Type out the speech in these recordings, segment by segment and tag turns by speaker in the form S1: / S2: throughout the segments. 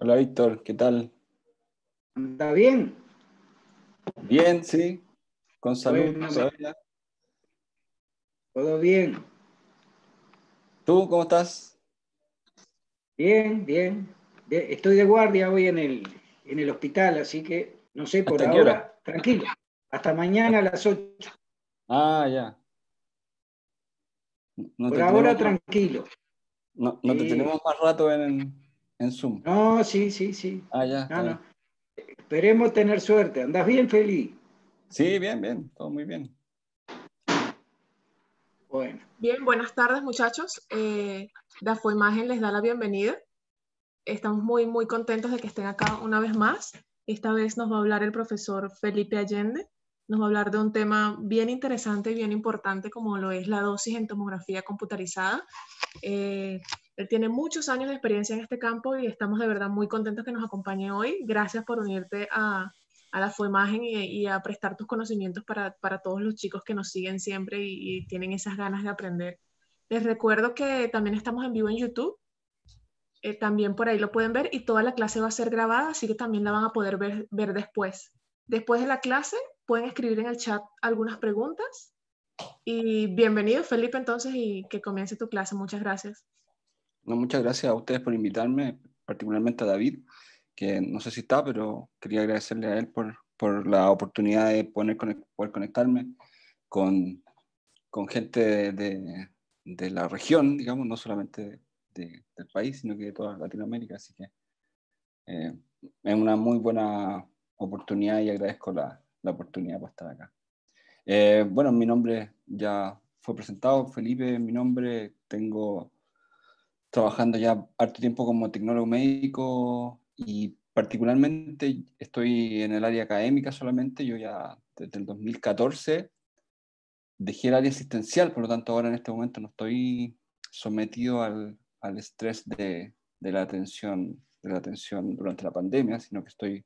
S1: Hola Víctor, ¿qué tal? ¿Está bien? Bien, sí. Con salud. Todo bien. ¿Tú cómo estás? Bien, bien. Estoy de guardia hoy en el, hospital, así que no sé por ahora.
S2: Tranquilo.
S3: Hasta mañana a las 8.
S1: Ah, ya. por ahora, tranquilo. No, no te eh, tenemos más rato en, en Zoom. No, sí, sí, sí. Ah, Esperemos tener suerte. ¿Andas bien, feliz? Sí, bien, bien. Todo muy bien. Bueno.
S4: Bien, buenas tardes, muchachos. Eh, Dafo Imagen les da la bienvenida. Estamos muy, muy contentos de que estén acá una vez más. Esta vez nos va a hablar el profesor Felipe Allende. Nos va a hablar de un tema bien interesante y bien importante como lo es la dosis en tomografía computarizada. Eh, él tiene muchos años de experiencia en este campo y estamos de verdad muy contentos que nos acompañe hoy. Gracias por unirte a, la FUEMAGEN y, y, a prestar tus conocimientos para, para, todos los chicos que nos siguen siempre y, tienen esas ganas de aprender. Les recuerdo que también estamos en vivo en YouTube. Eh, también por ahí lo pueden ver y toda la clase va a ser grabada, así que también la van a poder ver, después. Después de la clase pueden escribir en el chat algunas preguntas y bienvenido Felipe entonces y que comience tu clase. Muchas gracias.
S1: No, muchas gracias a ustedes por invitarme, particularmente a David, que no sé si está, pero quería agradecerle a él por, por la oportunidad de poder, poder conectarme con, con gente de, de, la región, digamos, no solamente del país, sino que de toda Latinoamérica. Así que eh, es una muy buena oportunidad y agradezco la, la oportunidad para estar acá. Eh, bueno, mi nombre ya fue presentado, Felipe, mi nombre, tengo trabajando ya harto tiempo como tecnólogo médico y particularmente estoy en el área académica solamente, yo ya desde el 2014 dejé el área asistencial, por lo tanto ahora en este momento no estoy sometido al, al estrés de, de, la atención, de la atención durante la pandemia, sino que estoy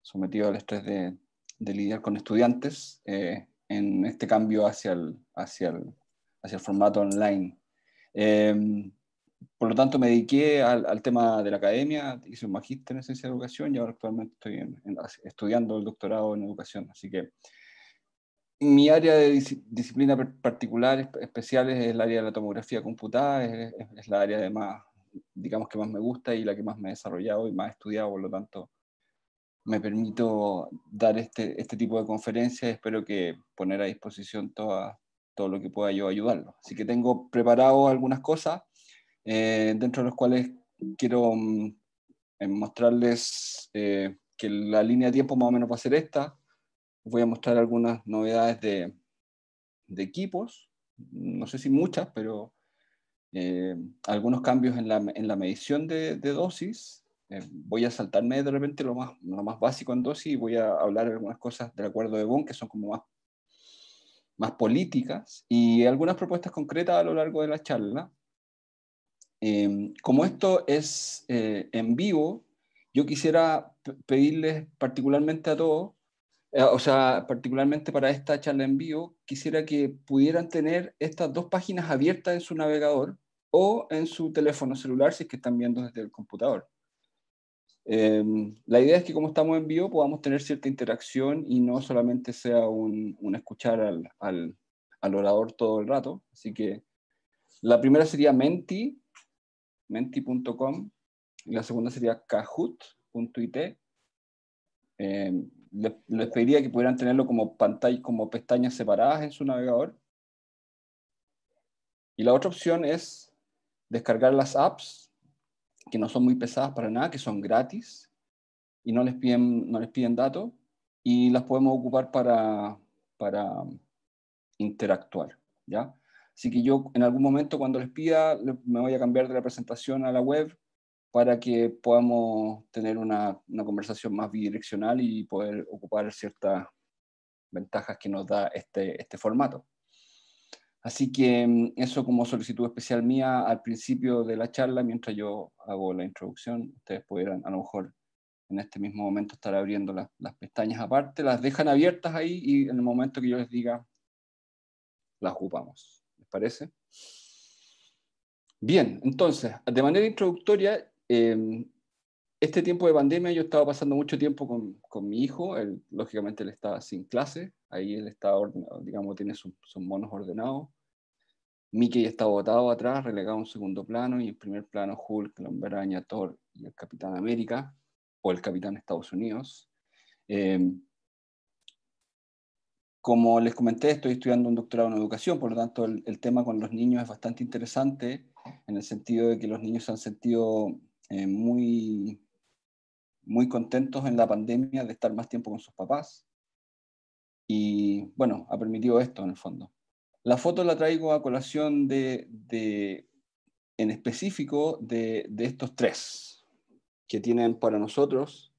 S1: sometido al estrés de, de lidiar con estudiantes eh, en este cambio hacia el, hacia hacia el formato online. Em, por lo tanto, me dediqué al, al, tema de la academia, hice un magíster en ciencia de educación y ahora actualmente estoy estudiando el doctorado en educación. Así que mi área de disciplina particular, especial, es el área de la tomografía computada, es, la área más, digamos, que más me gusta y la que más me he desarrollado y más he estudiado, por lo tanto, me permito dar este, este tipo de conferencias espero que poner a disposición todo lo que pueda yo ayudarlo. Así que tengo preparado algunas cosas eh, dentro de los cuales quiero mm, eh, mostrarles eh, que la línea de tiempo más o menos va a ser esta. Voy a mostrar algunas novedades de, equipos, no sé si muchas, pero algunos cambios en la, en la medición de, dosis. voy a saltarme de repente lo más, lo más básico en dosis y voy a hablar algunas cosas del acuerdo de Bonn que son como más, más políticas y algunas propuestas concretas a lo largo de la charla. Em, como esto es eh, en vivo, yo quisiera pedirles particularmente a todos, eh, o sea, particularmente para esta charla en vivo, quisiera que pudieran tener estas dos páginas abiertas en su navegador o en su teléfono celular si es que están viendo desde el computador. Em, la idea es que como estamos en vivo podamos tener cierta interacción y no solamente sea un, escuchar al, al orador todo el rato. Así que la primera sería Menti, menti.com y la segunda sería kahoot.it. Em, les, les, pediría que pudieran tenerlo como pantalla, como pestañas separadas en su navegador. Y la otra opción es descargar las apps que no son muy pesadas para nada, que son gratis y no les piden, no les piden datos y las podemos ocupar para, para interactuar. ¿ya? Así que yo en algún momento cuando les pida, me voy a cambiar de la presentación a la web para que podamos tener una, conversación más bidireccional y poder ocupar ciertas ventajas que nos da este, este formato. Así que mm, eso como solicitud especial mía al principio de la charla, mientras yo hago la introducción, ustedes pudieran a lo mejor en este mismo momento estar abriendo las, las pestañas aparte, las dejan abiertas ahí y en el momento que yo les diga, las ocupamos parece? Bien, entonces, de manera introductoria, em, este tiempo de pandemia yo estaba pasando mucho tiempo con, mi hijo, él, lógicamente él estaba sin clase, ahí él está, ordenado, digamos, tiene sus, monos ordenados. Mickey está botado atrás, relegado a un segundo plano, y en primer plano Hulk, la Hombre Thor y el Capitán América, o el Capitán Estados Unidos. Em, como les comenté, estoy estudiando un doctorado en educación, por lo tanto el, tema con los niños es bastante interesante en el sentido de que los niños se han sentido eh, muy, muy contentos en la pandemia de estar más tiempo con sus papás. Y bueno, ha permitido esto en el fondo. La foto la traigo a colación de, en específico de, estos tres que tienen para nosotros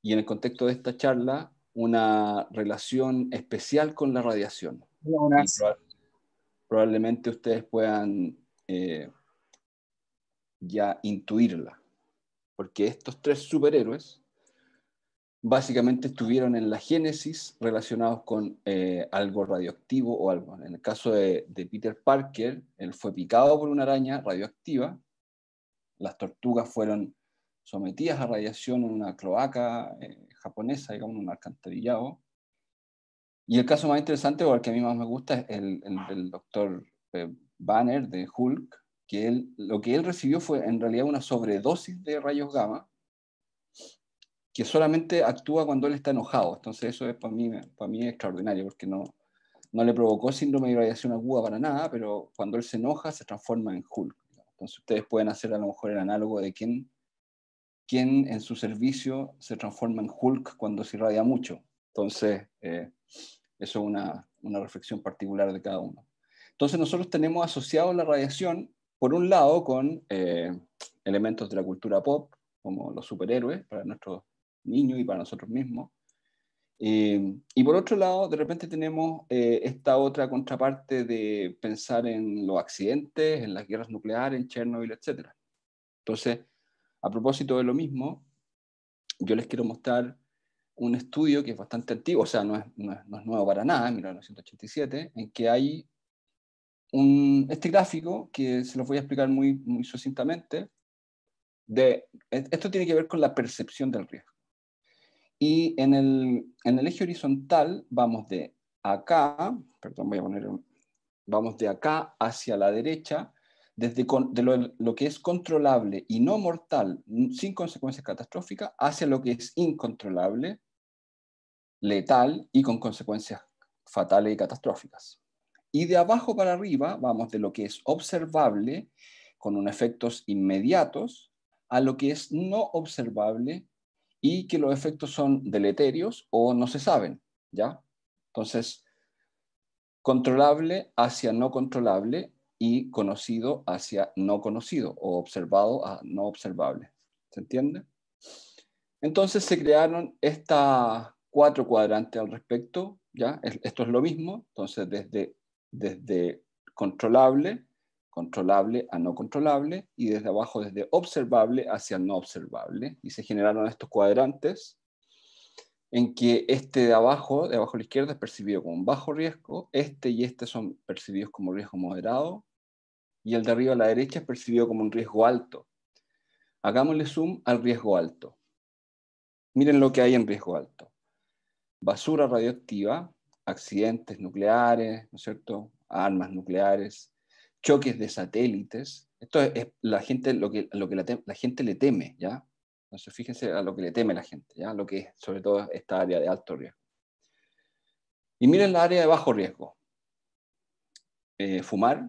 S1: y en el contexto de esta charla una relación especial con la radiación. probablemente ustedes puedan eh, ya intuirla, porque estos tres superhéroes básicamente estuvieron en la génesis relacionados con eh, algo radioactivo o algo. En el caso de, de, Peter Parker, él fue picado por una araña radioactiva, las tortugas fueron sometidas a radiación en una cloaca eh, japonesa, digamos, en un alcantarillado. Y el caso más interesante, o el que a mí más me gusta, es el, del doctor eh, Banner de Hulk, que él, lo que él recibió fue en realidad una sobredosis de rayos gamma, que solamente actúa cuando él está enojado. Entonces eso es para mí, para mí extraordinario, porque no, no le provocó síndrome de radiación aguda para nada, pero cuando él se enoja se transforma en Hulk. Entonces ustedes pueden hacer a lo mejor el análogo de quién quien en su servicio se transforma en Hulk cuando se irradia mucho. Entonces, eh, eso es una, reflexión particular de cada uno. Entonces, nosotros tenemos asociado la radiación, por un lado, con eh, elementos de la cultura pop, como los superhéroes, para nuestros niños y para nosotros mismos. Eh, y por otro lado, de repente tenemos esta otra contraparte de pensar en los accidentes, en las guerras nucleares, en Chernobyl, etc. Entonces, a propósito de lo mismo, yo les quiero mostrar un estudio que es bastante antiguo, o sea, no es, nuevo para nada, en 1987, en que hay este gráfico que se los voy a explicar muy, muy sucintamente. De, esto tiene que ver con la percepción del riesgo. Y en el, en el eje horizontal vamos de acá, perdón, voy a poner, vamos de acá hacia la derecha desde lo, que es controlable y no mortal, sin consecuencias catastróficas, hacia lo que es incontrolable, letal y con consecuencias fatales y catastróficas. Y de abajo para arriba vamos de lo que es observable, con efectos inmediatos, a lo que es no observable y que los efectos son deleterios o no se saben, ¿ya? Entonces, controlable hacia no controlable y conocido hacia no conocido o observado a no observable. ¿Se entiende? Entonces se crearon estas cuatro cuadrantes al respecto, ¿ya? Esto es lo mismo, entonces desde, desde controlable, controlable a no controlable, y desde abajo desde observable hacia no observable, y se generaron estos cuadrantes en que este de abajo, de abajo a la izquierda, es percibido como bajo riesgo, este y este son percibidos como riesgo moderado, y el de arriba a la derecha es percibido como un riesgo alto. Hagámosle zoom al riesgo alto. Miren lo que hay en riesgo alto. Basura radioactiva, accidentes nucleares, ¿no es cierto? Armas nucleares, choques de satélites. Esto es, la gente, lo que, lo que la, gente le teme, ¿ya? Entonces fíjense a lo que le teme la gente, ¿ya? Lo que es sobre todo esta área de alto riesgo. Y miren la área de bajo riesgo. Eh, fumar,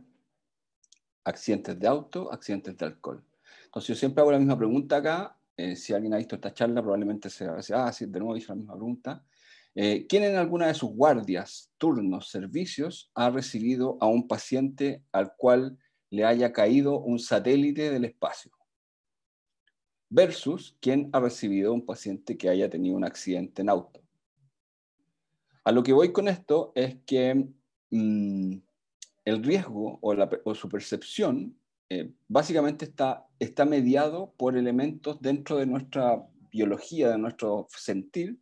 S1: accidentes de auto, accidentes de alcohol. Entonces yo siempre hago la misma pregunta acá, eh, si alguien ha visto esta charla probablemente se va a decir, ah, sí, de nuevo hice la misma pregunta. Eh, ¿Quién en alguna de sus guardias, turnos, servicios ha recibido a un paciente al cual le haya caído un satélite del espacio? Versus quién ha recibido a un paciente que haya tenido un accidente en auto. A lo que voy con esto es que mm, el riesgo o, su percepción eh, básicamente está, está mediado por elementos dentro de nuestra biología, de nuestro sentir,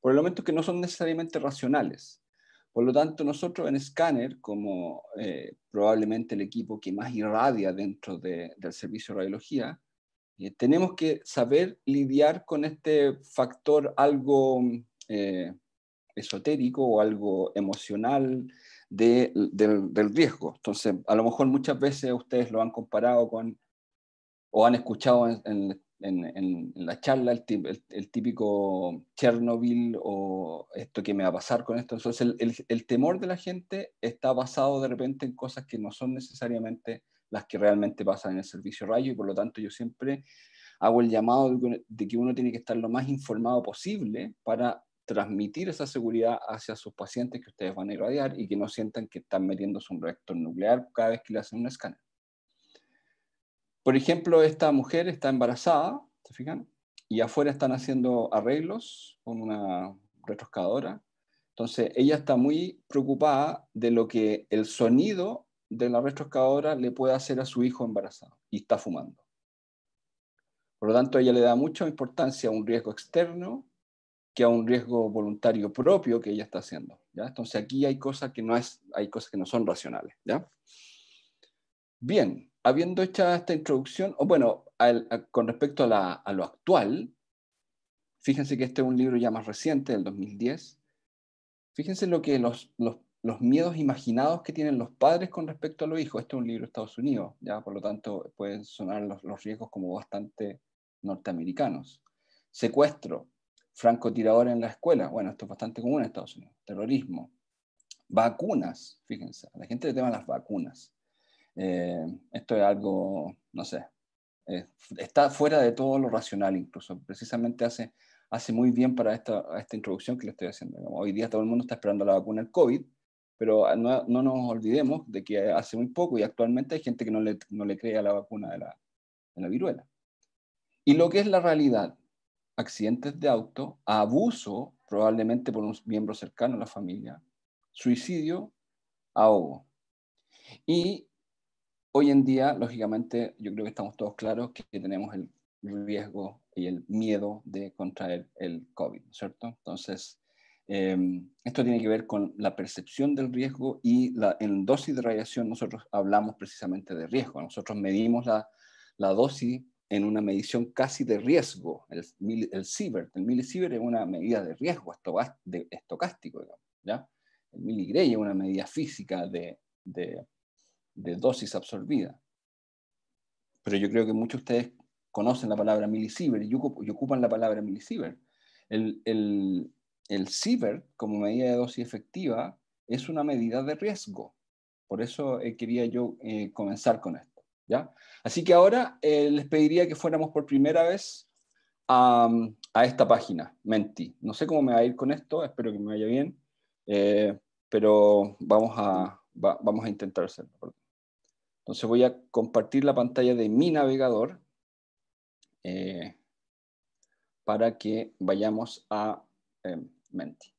S1: por elementos que no son necesariamente racionales. Por lo tanto, nosotros en Scanner, como eh, probablemente el equipo que más irradia dentro del servicio de radiología, eh, tenemos que saber lidiar con este factor algo esotérico o algo emocional, del, riesgo. Entonces, a lo mejor muchas veces ustedes lo han comparado con o han escuchado en, la charla el, típico Chernobyl o esto que me va a pasar con esto. Entonces el, el, temor de la gente está basado de repente en cosas que no son necesariamente las que realmente pasan en el servicio rayo y por lo tanto yo siempre hago el llamado de que uno tiene que estar lo más informado posible para transmitir esa seguridad hacia sus pacientes que ustedes van a irradiar y que no sientan que están metiéndose un reactor nuclear cada vez que le hacen un escáner. Por ejemplo, esta mujer está embarazada, ¿se fijan? Y afuera están haciendo arreglos con una retroscadora. Entonces, ella está muy preocupada de lo que el sonido de la retroscadora le puede hacer a su hijo embarazado y está fumando. Por lo tanto, ella le da mucha importancia a un riesgo externo que a un riesgo voluntario propio que ella está haciendo. ¿ya? Entonces aquí hay cosas que no, es, hay cosas que no son racionales. ¿ya? Bien, habiendo hecho esta introducción, o bueno, con respecto a, lo actual, fíjense que este es un libro ya más reciente, del 2010, fíjense lo que los, miedos imaginados que tienen los padres con respecto a los hijos. Este es un libro de Estados Unidos, ya por lo tanto pueden sonar los riesgos como bastante norteamericanos. Secuestro, Francotirador en la escuela. Bueno, esto es bastante común en Estados Unidos. Terrorismo. Vacunas, fíjense, la gente le tema las vacunas. Eh, esto es algo, no sé, está fuera de todo lo racional incluso. Precisamente hace, hace muy bien para esta, introducción que le estoy haciendo. Hoy día todo el mundo está esperando la vacuna del COVID, pero no, nos olvidemos de que hace muy poco y actualmente hay gente que no le, no cree a la vacuna de la, de la viruela. Y lo que es la realidad, accidentes de auto, abuso, probablemente por un miembro cercano a la familia, suicidio, ahogo. Y hoy en día, lógicamente, yo creo que estamos todos claros que tenemos el riesgo y el miedo de contraer el COVID, ¿cierto? Entonces, em, esto tiene que ver con la percepción del riesgo y la, en dosis de radiación nosotros hablamos precisamente de riesgo. Nosotros medimos la, la dosis en una medición casi de riesgo. El, el sievert, el milisievert es una medida de riesgo de, estocástico, ¿ya? El miligrey es una medida física de, dosis absorbida. Pero yo creo que muchos de ustedes conocen la palabra milisievert y, ocupan la palabra milisievert. El, el, sievert, como medida de dosis efectiva, es una medida de riesgo. Por eso eh, quería yo eh, comenzar con esto. Así que ahora eh, les pediría que fuéramos por primera vez a, esta página, Menti. No sé cómo me va a ir con esto, espero que me vaya bien, eh, pero vamos a, vamos a intentar hacerlo. Entonces voy a compartir la pantalla de mi navegador eh, para que vayamos a em, Menti.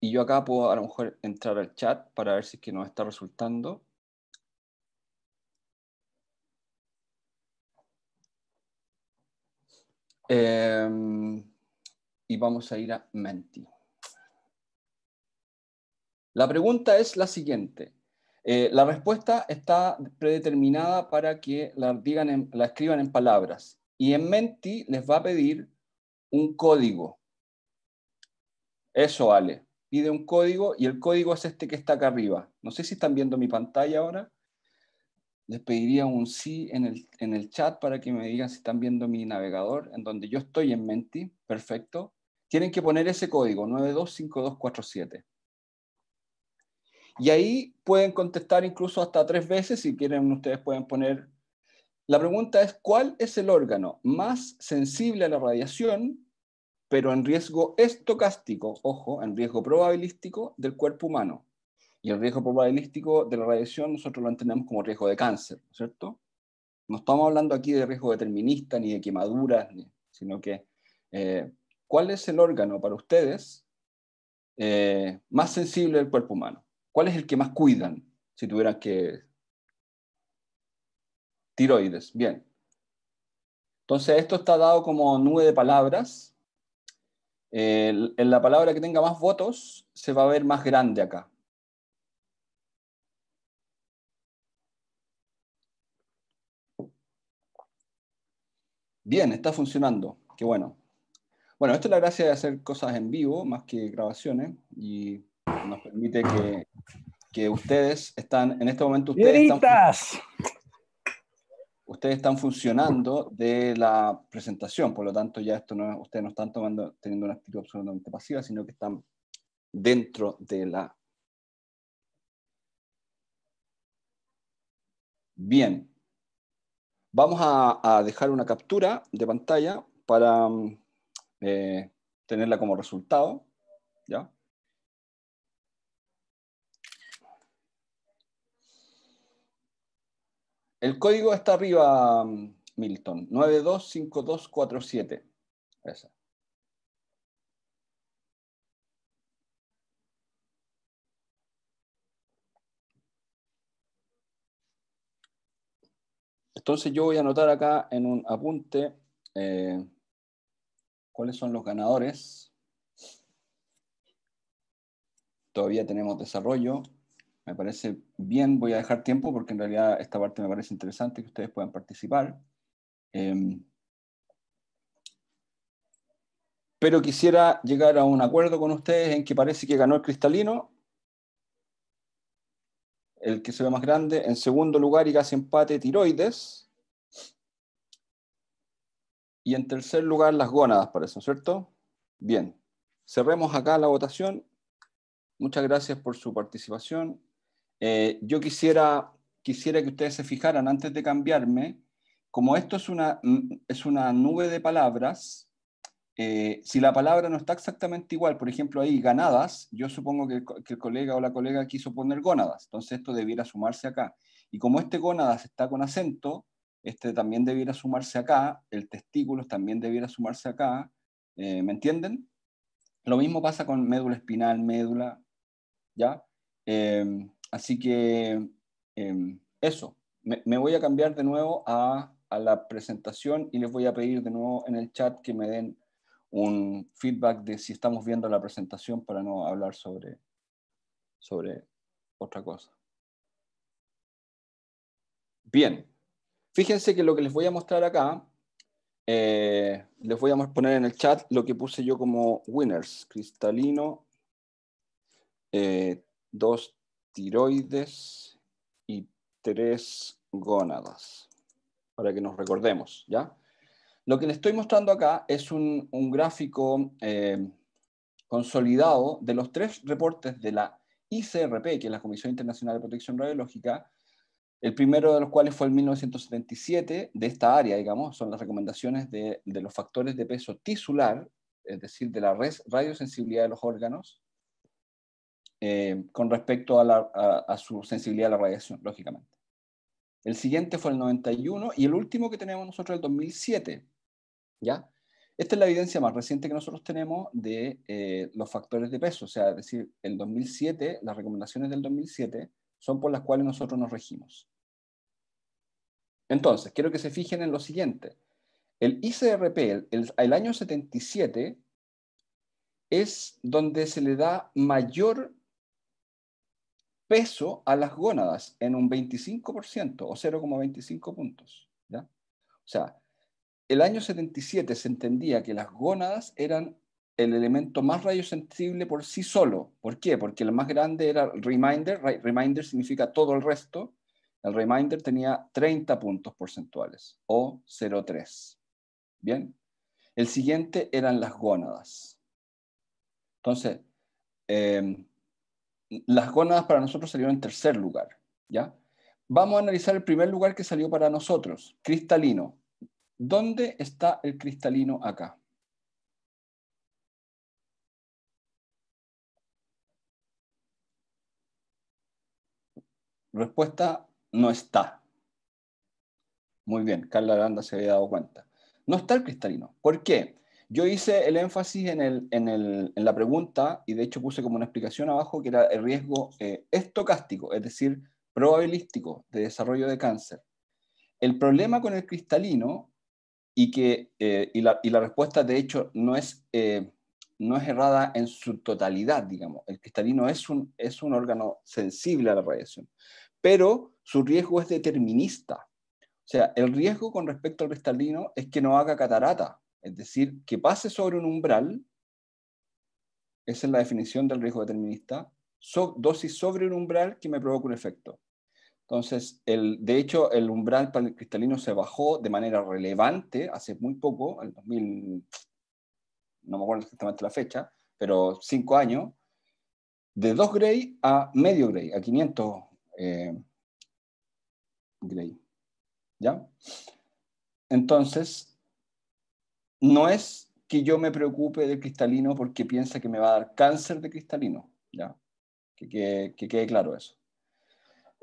S1: Y yo acá puedo a lo mejor entrar al chat para ver si es que nos está resultando. Em, y vamos a ir a Menti. La pregunta es la siguiente. Eh, la respuesta está predeterminada para que la, digan la escriban en palabras. Y en Menti les va a pedir un código. Eso vale. Pide un código y el código es este que está acá arriba. No sé si están viendo mi pantalla ahora les pediría un sí en el, chat para que me digan si están viendo mi navegador, en donde yo estoy en Menti, perfecto. Tienen que poner ese código, 925247. Y ahí pueden contestar incluso hasta tres veces, si quieren ustedes pueden poner... La pregunta es, ¿cuál es el órgano más sensible a la radiación, pero en riesgo estocástico, ojo, en riesgo probabilístico del cuerpo humano? Y el riesgo probabilístico de la radiación nosotros lo entendemos como riesgo de cáncer, ¿cierto? No estamos hablando aquí de riesgo determinista ni de quemaduras, sino que eh, ¿cuál es el órgano para ustedes eh, más sensible del cuerpo humano? ¿Cuál es el que más cuidan si tuvieran que... Tiroides, bien. Entonces esto está dado como nube de palabras. Eh, en la palabra que tenga más votos se va a ver más grande acá. Bien, está funcionando. Qué bueno. Bueno, esto es la gracia de hacer cosas en vivo más que grabaciones y nos permite que, ustedes están, en este momento ustedes están, ustedes están, funcionando de la presentación, por lo tanto ya esto no, ustedes no están teniendo una actitud absolutamente pasiva, sino que están dentro de la... Bien, Vamos a, dejar una captura de pantalla para mm, eh, tenerla como resultado. ¿ya? El código está arriba, mm, Milton, 925247. Esa. Entonces yo voy a anotar acá en un apunte eh, cuáles son los ganadores. Todavía tenemos desarrollo. Me parece bien, voy a dejar tiempo porque en realidad esta parte me parece interesante que ustedes puedan participar. Em, pero quisiera llegar a un acuerdo con ustedes en que parece que ganó el cristalino el que se ve más grande. En segundo lugar y casi empate, tiroides. Y en tercer lugar, las gónadas, parece, ¿cierto? Bien. Cerremos acá la votación. Muchas gracias por su participación. Eh, yo quisiera, quisiera que ustedes se fijaran antes de cambiarme, como esto es una, es una nube de palabras, eh, si la palabra no está exactamente igual, por ejemplo, ahí ganadas, yo supongo que el, colega o la colega quiso poner gónadas, entonces esto debiera sumarse acá. Y como este gónadas está con acento, este también debiera sumarse acá, el testículo también debiera sumarse acá, eh, ¿me entienden? Lo mismo pasa con médula espinal, médula, ¿ya? Em, así que em, eso, me, voy a cambiar de nuevo a la presentación y les voy a pedir de nuevo en el chat que me den un feedback de si estamos viendo la presentación para no hablar sobre, sobre otra cosa. Bien, fíjense que lo que les voy a mostrar acá, eh, les voy a poner en el chat lo que puse yo como winners, cristalino, eh, dos tiroides y tres gónadas, para que nos recordemos, ¿ya? Lo que le estoy mostrando acá es un, gráfico eh, consolidado de los tres reportes de la ICRP, que es la Comisión Internacional de Protección Radiológica, el primero de los cuales fue el 1977, de esta área, digamos, son las recomendaciones de, los factores de peso tisular, es decir, de la radiosensibilidad de los órganos, eh, con respecto a, su sensibilidad a la radiación, lógicamente. El siguiente fue el 91 y el último que tenemos nosotros es el 2007. ¿ya? Esta es la evidencia más reciente que nosotros tenemos de eh, los factores de peso, o sea, es decir, en 2007, las recomendaciones del 2007 son por las cuales nosotros nos regimos. Entonces, quiero que se fijen en lo siguiente. El ICRP, el, el año 77, es donde se le da mayor peso a las gónadas en un 25% o 0,25 puntos. ¿ya? O sea, el año 77 se entendía que las gónadas eran el elemento más radiosensible por sí solo. ¿Por qué? Porque el más grande era el reminder. Reminder significa todo el resto. El reminder tenía 30 puntos porcentuales o 0,3. Bien. El siguiente eran las gónadas. Entonces, em, las gónadas para nosotros salieron en tercer lugar. ¿ya? Vamos a analizar el primer lugar que salió para nosotros, cristalino. ¿Dónde está el cristalino acá? Respuesta, no está. Muy bien, Carla Aranda se había dado cuenta. No está el cristalino. ¿Por qué? Yo hice el énfasis en, la pregunta y de hecho puse como una explicación abajo que era el riesgo eh, estocástico, es decir, probabilístico de desarrollo de cáncer. El problema con el cristalino y, que, eh, la, respuesta, de hecho, no es, eh, no es errada en su totalidad, digamos. El cristalino es un, es un órgano sensible a la radiación, pero su riesgo es determinista. O sea, el riesgo con respecto al cristalino es que no haga catarata, es decir, que pase sobre un umbral, esa es la definición del riesgo determinista, dosis sobre un umbral que me provoca un efecto. Entonces, el, de hecho, el umbral cristalino se bajó de manera relevante hace muy poco, en 2000, no me acuerdo exactamente la fecha, pero cinco años, de 2 gray a medio gray, a 500 eh, gray. ¿Ya? Entonces, no es que yo me preocupe del cristalino porque piensa que me va a dar cáncer de cristalino, ¿ya? que quede claro eso.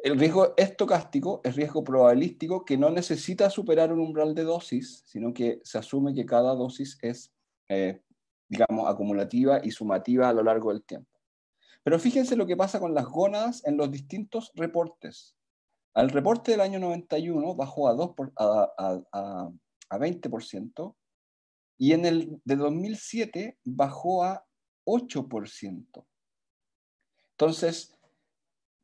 S1: El riesgo estocástico es riesgo probabilístico que no necesita superar un umbral de dosis, sino que se asume que cada dosis es, eh, digamos, acumulativa y sumativa a lo largo del tiempo. Pero fíjense lo que pasa con las gónadas en los distintos reportes. Al reporte del año 91 bajó a, 2 a 20% y en el de 2007 bajó a 8%. Entonces,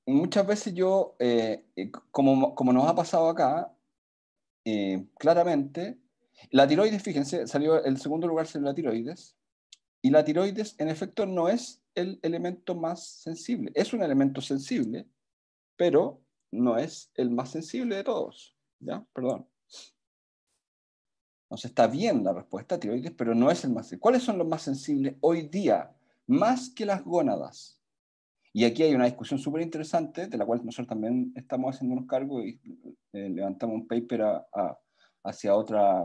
S1: muchas veces yo, eh, eh, como, como, nos ha pasado acá, eh, claramente, la tiroides, fíjense, salió el segundo lugar salió la tiroides, y la tiroides en efecto no es el elemento más sensible, es un elemento sensible, pero no es el más sensible de todos, ¿ya? Perdón. Entonces está bien la respuesta, tiroides, pero no es el más sensible. ¿Cuáles son los más sensibles hoy día? Más que las gónadas. Y aquí hay una discusión súper interesante, de la cual nosotros también estamos haciéndonos cargo y eh, levantamos un paper hacia otra,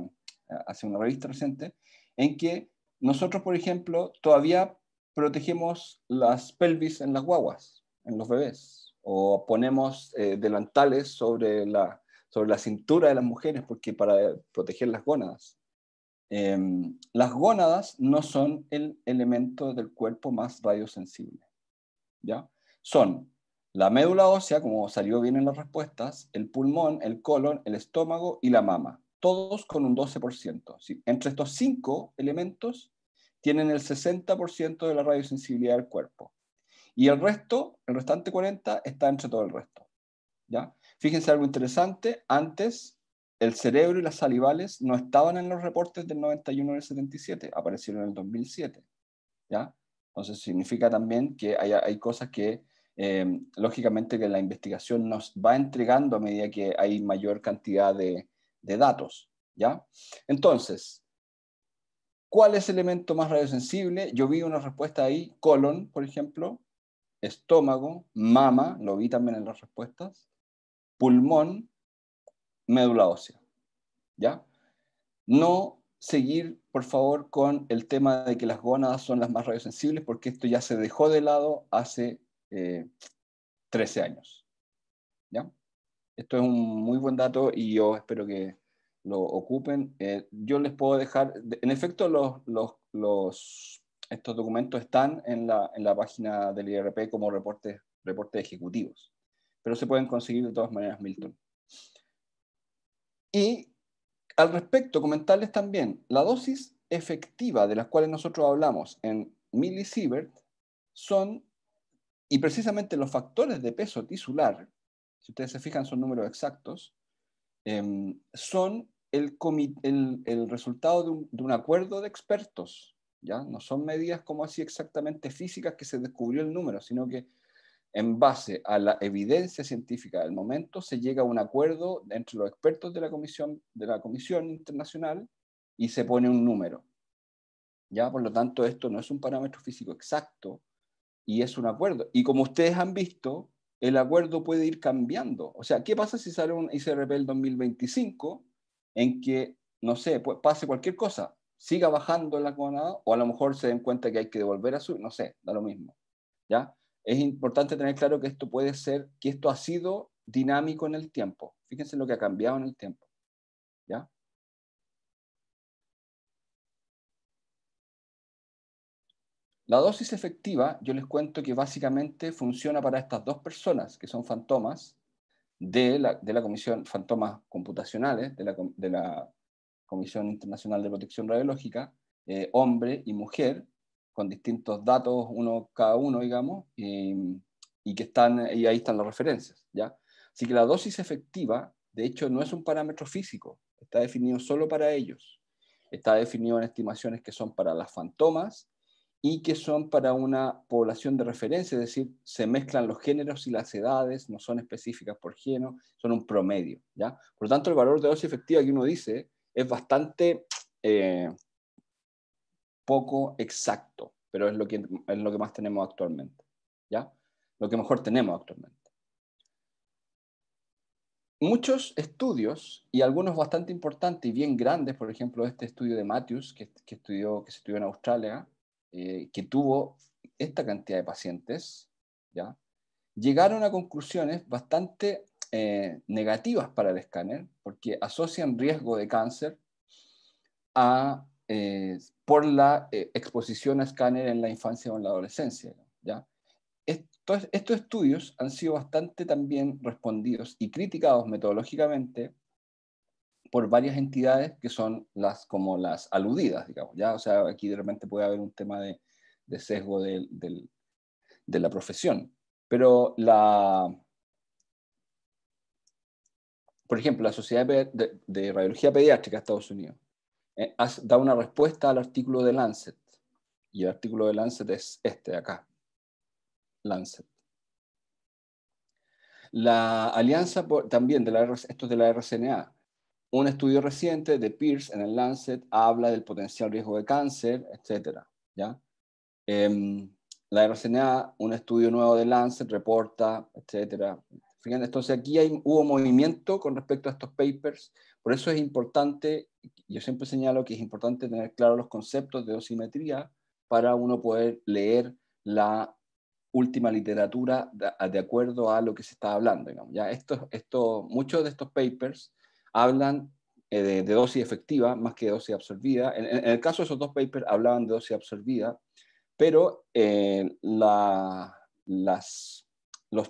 S1: hacia una revista reciente, en que nosotros, por ejemplo, todavía protegemos las pelvis en las guaguas, en los bebés, o ponemos eh, delantales sobre la, sobre la cintura de las mujeres porque para proteger las gónadas. Em, las gónadas no son el elemento del cuerpo más radiosensible. Son la médula ósea, como salió bien en las respuestas, el pulmón, el colon, el estómago y la mama, todos con un 12%. Entre estos cinco elementos tienen el 60% de la radiosensibilidad del cuerpo. Y el resto, el restante 40, está entre todo el resto. ¿ya? Fíjense algo interesante, antes el cerebro y las salivales no estaban en los reportes del 91 y el 77, aparecieron en el 2007. ¿ya? Entonces significa también que hay, cosas que em, lógicamente que la investigación nos va entregando a medida que hay mayor cantidad de, de datos. ¿ya? Entonces, ¿cuál es el elemento más radiosensible? Yo vi una respuesta ahí, colon, por ejemplo, estómago, mama, lo vi también en las respuestas, pulmón, médula ósea. ¿ya? No seguir, por favor, con el tema de que las gónadas son las más radiosensibles, porque esto ya se dejó de lado hace 13 eh, años. ¿Ya? Esto es un muy buen dato y yo espero que lo ocupen. Eh, yo les puedo dejar, en efecto, los, estos documentos están en la, página del IRP como reportes, reportes ejecutivos, pero se pueden conseguir de todas maneras, Milton. Y al respecto, comentarles también, la dosis efectiva de las cuales nosotros hablamos en milisievert son, y precisamente los factores de peso tisular, si ustedes se fijan son números exactos, em, son el, el, resultado de un, de un, acuerdo de expertos. ¿ya? No son medidas como así exactamente físicas que se descubrió el número, sino que en base a la evidencia científica del momento, se llega a un acuerdo entre los expertos de la Comisión, de la comisión Internacional y se pone un número. ¿Ya? Por lo tanto, esto no es un parámetro físico exacto y es un acuerdo. Y como ustedes han visto, el acuerdo puede ir cambiando. O sea, ¿qué pasa si sale un ICRP el 2025 en que, no sé, pase cualquier cosa, siga bajando la conada o a lo mejor se den cuenta que hay que devolver a subir no sé, da lo mismo. ¿Ya? es importante tener claro que esto puede ser, que esto ha sido dinámico en el tiempo. Fíjense lo que ha cambiado en el tiempo. ¿Ya? La dosis efectiva, yo les cuento que básicamente funciona para estas dos personas que son fantomas de la, Comisión, fantomas computacionales de la, Comisión Internacional de Protección Radiológica, eh, hombre y mujer, con distintos datos, uno cada uno, digamos, y, que están, y ahí están las referencias, ¿ya? Así que la dosis efectiva, de hecho, no es un parámetro físico, está definido solo para ellos. Está definido en estimaciones que son para las fantomas y que son para una población de referencia, es decir, se mezclan los géneros y las edades, no son específicas por género, son un promedio, ¿ya? Por lo tanto, el valor de dosis efectiva que uno dice es bastante... Eh, poco exacto, pero es lo que, es lo que más tenemos actualmente, ¿ya? Lo que mejor tenemos actualmente. Muchos estudios, y algunos bastante importantes y bien grandes, por ejemplo, este estudio de Matthews, que, que estudió, que se estudió en Australia, eh, que tuvo esta cantidad de pacientes, ¿ya? llegaron a conclusiones bastante eh, negativas para el escáner, porque asocian riesgo de cáncer a eh, por la eh, exposición a escáner en la infancia o en la adolescencia. ¿ya? Estos, estudios han sido bastante también respondidos y criticados metodológicamente por varias entidades que son las como las aludidas, digamos, ¿ya? O sea, aquí de repente puede haber un tema de, sesgo de, la profesión. Pero la... Por ejemplo, la Sociedad de, Radiología Pediátrica de Estados Unidos eh, da una respuesta al artículo de Lancet. Y el artículo de Lancet es este de acá. Lancet. La alianza también de la esto de la RCNA. Un estudio reciente de Pierce en el Lancet habla del potencial riesgo de cáncer, etc. ¿ya? Em, la RCNA, un estudio nuevo de Lancet, reporta, etc. Entonces aquí hay, hubo movimiento con respecto a estos papers, por eso es importante yo siempre señalo que es importante tener claro los conceptos de dosimetría para uno poder leer la última literatura de, acuerdo a lo que se está hablando. Ya esto, muchos de estos papers hablan eh, de, dosis efectiva más que de dosis absorbida. En, el caso de esos dos papers hablaban de dosis absorbida, pero eh, los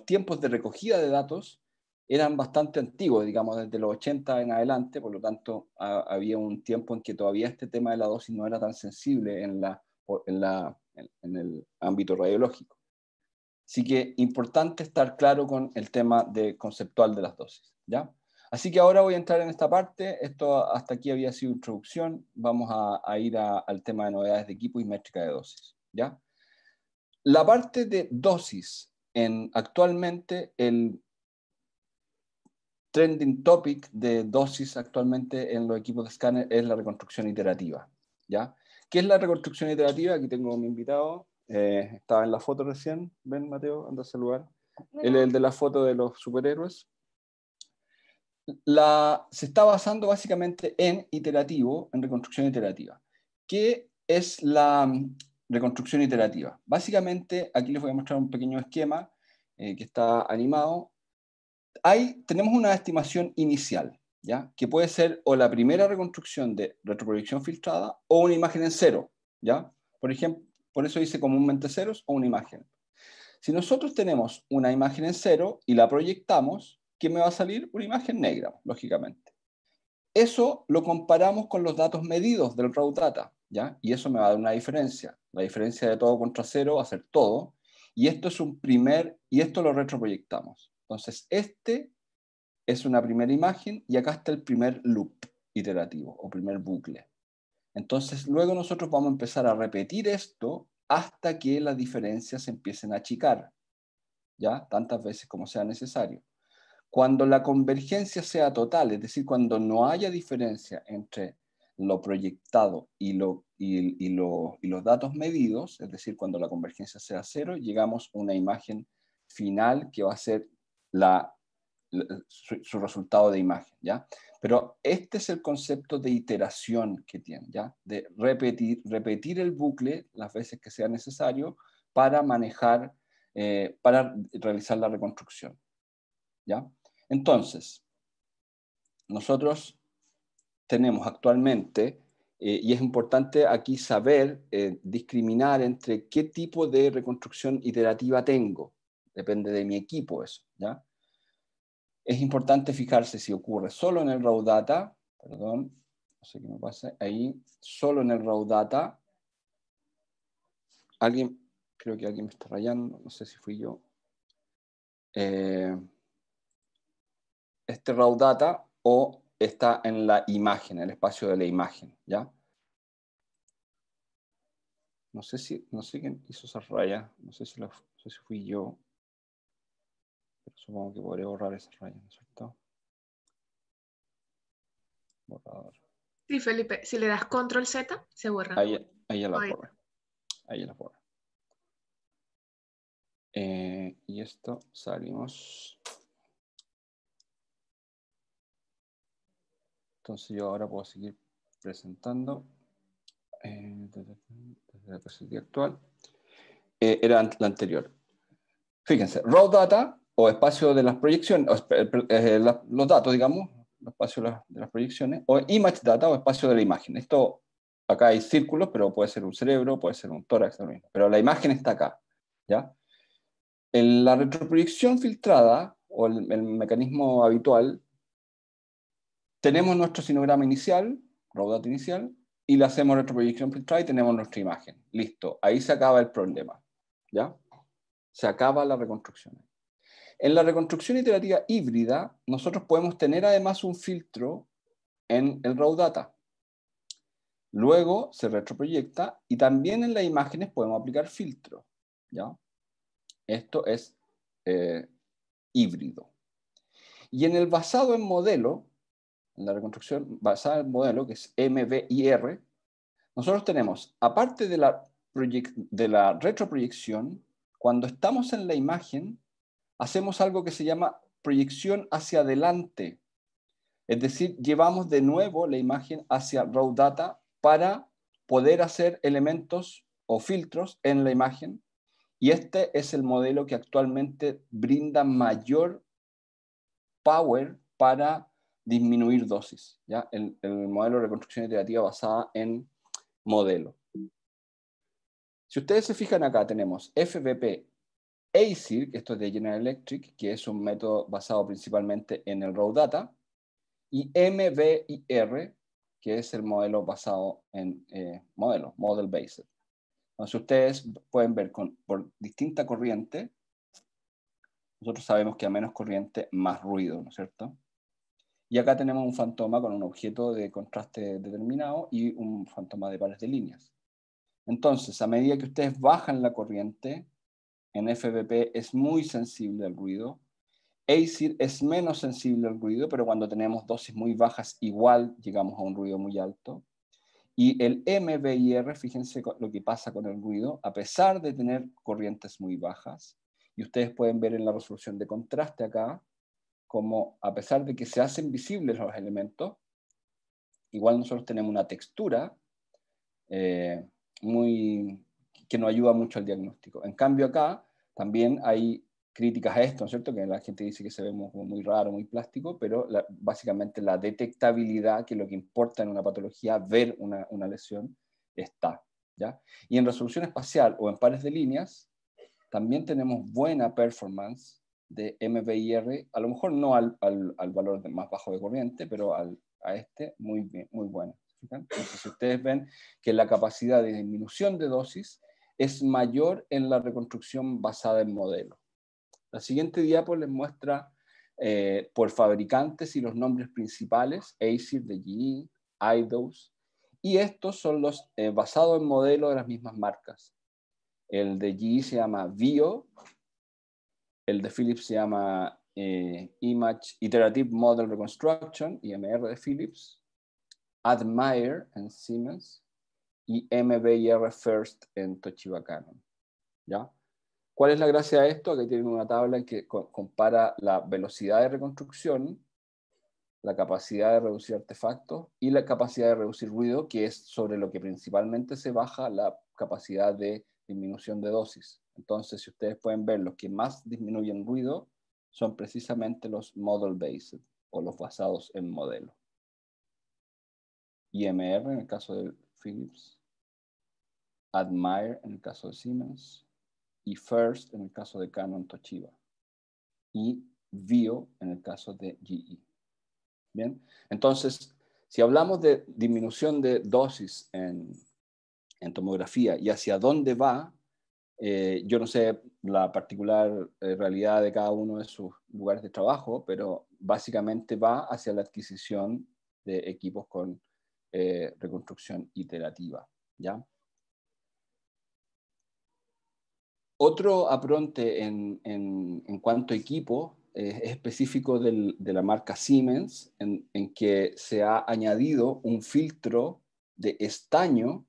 S1: tiempos de recogida de datos eran bastante antiguos, digamos, desde los 80 en adelante, por lo tanto, había un tiempo en que todavía este tema de la dosis no era tan sensible en, la, en, la, el ámbito radiológico. Así que importante estar claro con el tema de, conceptual de las dosis, ¿ya? Así que ahora voy a entrar en esta parte, esto hasta aquí había sido introducción, vamos a, ir al tema de novedades de equipo y métrica de dosis, ¿ya? La parte de dosis, en actualmente el trending topic de dosis actualmente en los equipos de escáner es la reconstrucción iterativa. ¿ya? ¿Qué es la reconstrucción iterativa? Aquí tengo a mi invitado, eh, estaba en la foto recién. Ven, Mateo, anda a saludar. Él es el de la foto de los superhéroes. La, se está basando básicamente en iterativo, en reconstrucción iterativa. ¿Qué es la mm, reconstrucción iterativa? Básicamente, aquí les voy a mostrar un pequeño esquema eh, que está animado tenemos una estimación inicial, ¿ya? que puede ser o la primera reconstrucción de retroproyección filtrada o una imagen en cero. ¿ya? Por, ejemplo, por eso dice comúnmente ceros o una imagen. Si nosotros tenemos una imagen en cero y la proyectamos, ¿qué me va a salir? Una imagen negra, lógicamente. Eso lo comparamos con los datos medidos del raw data, ¿ya? y eso me va a dar una diferencia. La diferencia de todo contra cero va a ser todo, y esto es un primer, y esto lo retroproyectamos. Entonces, este es una primera imagen y acá está el primer loop iterativo o primer bucle. Entonces, luego nosotros vamos a empezar a repetir esto hasta que las diferencias empiecen a achicar, ¿ya? Tantas veces como sea necesario. Cuando la convergencia sea total, es decir, cuando no haya diferencia entre lo proyectado y, lo, y, y los datos medidos, es decir, cuando la convergencia sea cero, llegamos a una imagen final que va a ser su, resultado de imagen, ¿ya? Pero este es el concepto de iteración que tiene, ¿ya? De repetir, repetir el bucle las veces que sea necesario para manejar, eh, para realizar la reconstrucción, ¿ya? Entonces, nosotros tenemos actualmente, eh, y es importante aquí saber eh, discriminar entre qué tipo de reconstrucción iterativa tengo, depende de mi equipo eso, ¿ya? es importante fijarse si ocurre solo en el raw data, perdón, no sé qué me pasa, ahí, solo en el raw data. Alguien, creo que alguien me está rayando, no sé si fui yo. Eh, este raw data o está en la imagen, el espacio de la imagen, ¿ya? No sé si, no sé quién hizo esa raya, no sé si, no sé si fui yo pero supongo que podría borrar esas rayas, ¿no es cierto?
S4: Sí, Felipe, si le das control Z, se borra. Ahí, ahí ya la borra.
S1: Ahí ya la borra. Eh, y esto salimos. Entonces yo ahora puedo seguir presentando desde, eh, la perspectiva actual. Eh, era la anterior. Fíjense, raw data o espacio de las proyecciones, eh, los datos, digamos, los espacio de las, proyecciones, o image data o espacio de la imagen. Esto, acá hay círculos, pero puede ser un cerebro, puede ser un tórax, Pero la imagen está acá, ¿ya? en la retroproyección filtrada, o el, mecanismo habitual, tenemos nuestro sinograma inicial, robot inicial, y le hacemos retroproyección filtrada y tenemos nuestra imagen. Listo, ahí se acaba el problema, ¿ya? Se acaba la reconstrucción. En la reconstrucción iterativa híbrida, nosotros podemos tener además un filtro en el raw data. Luego se retroproyecta y también en las imágenes podemos aplicar filtro. ¿ya? Esto es eh, híbrido. Y en el basado en modelo, en la reconstrucción basada en modelo, que es MBIR, nosotros tenemos, aparte de la retroproyección, cuando estamos en la imagen, hacemos algo que se llama proyección hacia adelante. Es decir, llevamos de nuevo la imagen hacia raw data para poder hacer elementos o filtros en la imagen. Y este es el modelo que actualmente brinda mayor power para disminuir dosis. ¿ya? El, el modelo de reconstrucción iterativa basada en modelo. Si ustedes se fijan acá, tenemos FBP, ASIR, esto es de General Electric, que es un método basado principalmente en el raw data, y MBIR, que es el modelo basado en eh, modelos, model based. Entonces ustedes pueden ver por distinta corriente, nosotros sabemos que a menos corriente, más ruido, ¿no es cierto? Y acá tenemos un fantoma con un objeto de contraste determinado y un fantoma de pares de líneas. Entonces, a medida que ustedes bajan la corriente, en FBP es muy sensible al ruido. ACIR es menos sensible al ruido, pero cuando tenemos dosis muy bajas igual llegamos a un ruido muy alto. Y el MBIR, fíjense lo que pasa con el ruido, a pesar de tener corrientes muy bajas, y ustedes pueden ver en la resolución de contraste acá, como a pesar de que se hacen visibles los elementos, igual nosotros tenemos una textura eh, muy, que no ayuda mucho al diagnóstico. En cambio acá también hay críticas a esto, ¿no es cierto? Que la gente dice que se ve muy, raro, muy plástico, pero básicamente la detectabilidad, que es lo que importa en una patología, ver una, lesión, está. ¿ya? Y en resolución espacial o en pares de líneas, también tenemos buena performance de MBIR, a lo mejor no al, valor de más bajo de corriente, pero a este muy, muy buena. Entonces, ustedes ven que la capacidad de disminución de dosis es mayor en la reconstrucción basada en modelo. La siguiente diapositiva les muestra eh, por fabricantes y los nombres principales, Acer de GE, IDOS, y estos son los eh, basados en modelo de las mismas marcas. El de GE se llama VIO, el de Philips se llama eh, Image Iterative Model Reconstruction, IMR de Philips, Admire en Siemens, y MBIR First en Toshiba Canon. ¿Ya? ¿Cuál es la gracia de esto? Aquí tienen una tabla que compara la velocidad de reconstrucción, la capacidad de reducir artefactos y la capacidad de reducir ruido, que es sobre lo que principalmente se baja la capacidad de disminución de dosis. Entonces, si ustedes pueden ver, los que más disminuyen ruido son precisamente los model-based o los basados en modelo. IMR, en el caso del Philips, Admire en el caso de Siemens y First en el caso de Canon Toshiba y Vio en el caso de GE. Bien, entonces, si hablamos de disminución de dosis en, en tomografía y hacia dónde va, eh, yo no sé la particular eh, realidad de cada uno de sus lugares de trabajo, pero básicamente va hacia la adquisición de equipos con eh, reconstrucción iterativa. ¿ya? Otro apronte en, cuanto a equipo eh, es específico de la marca Siemens, en, que se ha añadido un filtro de estaño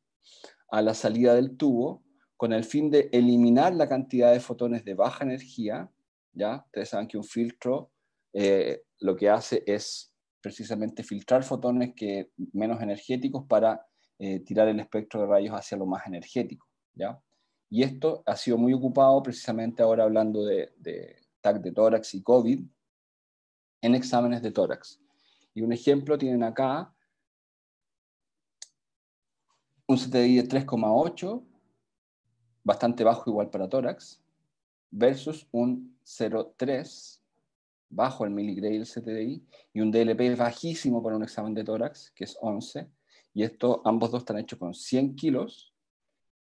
S1: a la salida del tubo con el fin de eliminar la cantidad de fotones de baja energía. ¿ya? Ustedes saben que un filtro eh, lo que hace es precisamente filtrar fotones que, menos energéticos para eh, tirar el espectro de rayos hacia lo más energético. Y esto ha sido muy ocupado precisamente ahora hablando de, de TAC de tórax y COVID en exámenes de tórax. Y un ejemplo tienen acá un CTI de 3,8, bastante bajo igual para tórax, versus un 0,3 bajo el milligrade del CTDI, y un DLP bajísimo para un examen de tórax, que es 11, y esto, ambos dos están hechos con 100 kilos,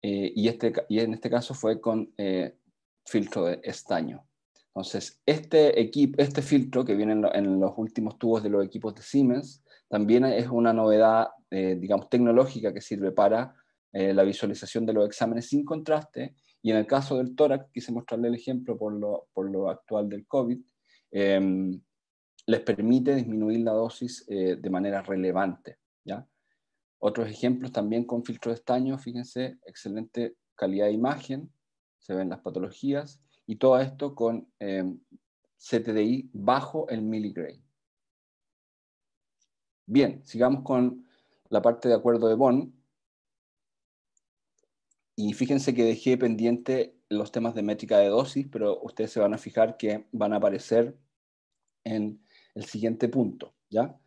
S1: eh, y, este, y en este caso fue con eh, filtro de estaño. Entonces, este, equipo, este filtro que viene en, los últimos tubos de los equipos de Siemens, también es una novedad, eh, digamos, tecnológica que sirve para la visualización de los exámenes sin contraste, y en el caso del tórax, quise mostrarle el ejemplo por por lo actual del COVID, Em, les permite disminuir la dosis eh, de manera relevante. ¿ya? Otros ejemplos también con filtro de estaño, fíjense, excelente calidad de imagen, se ven las patologías, y todo esto con em, CTDI bajo el miligray. Bien, sigamos con la parte de acuerdo de Bonn. Y fíjense que dejé pendiente los temas de métrica de dosis, pero ustedes se van a fijar que van a aparecer en el siguiente punto, ¿ya?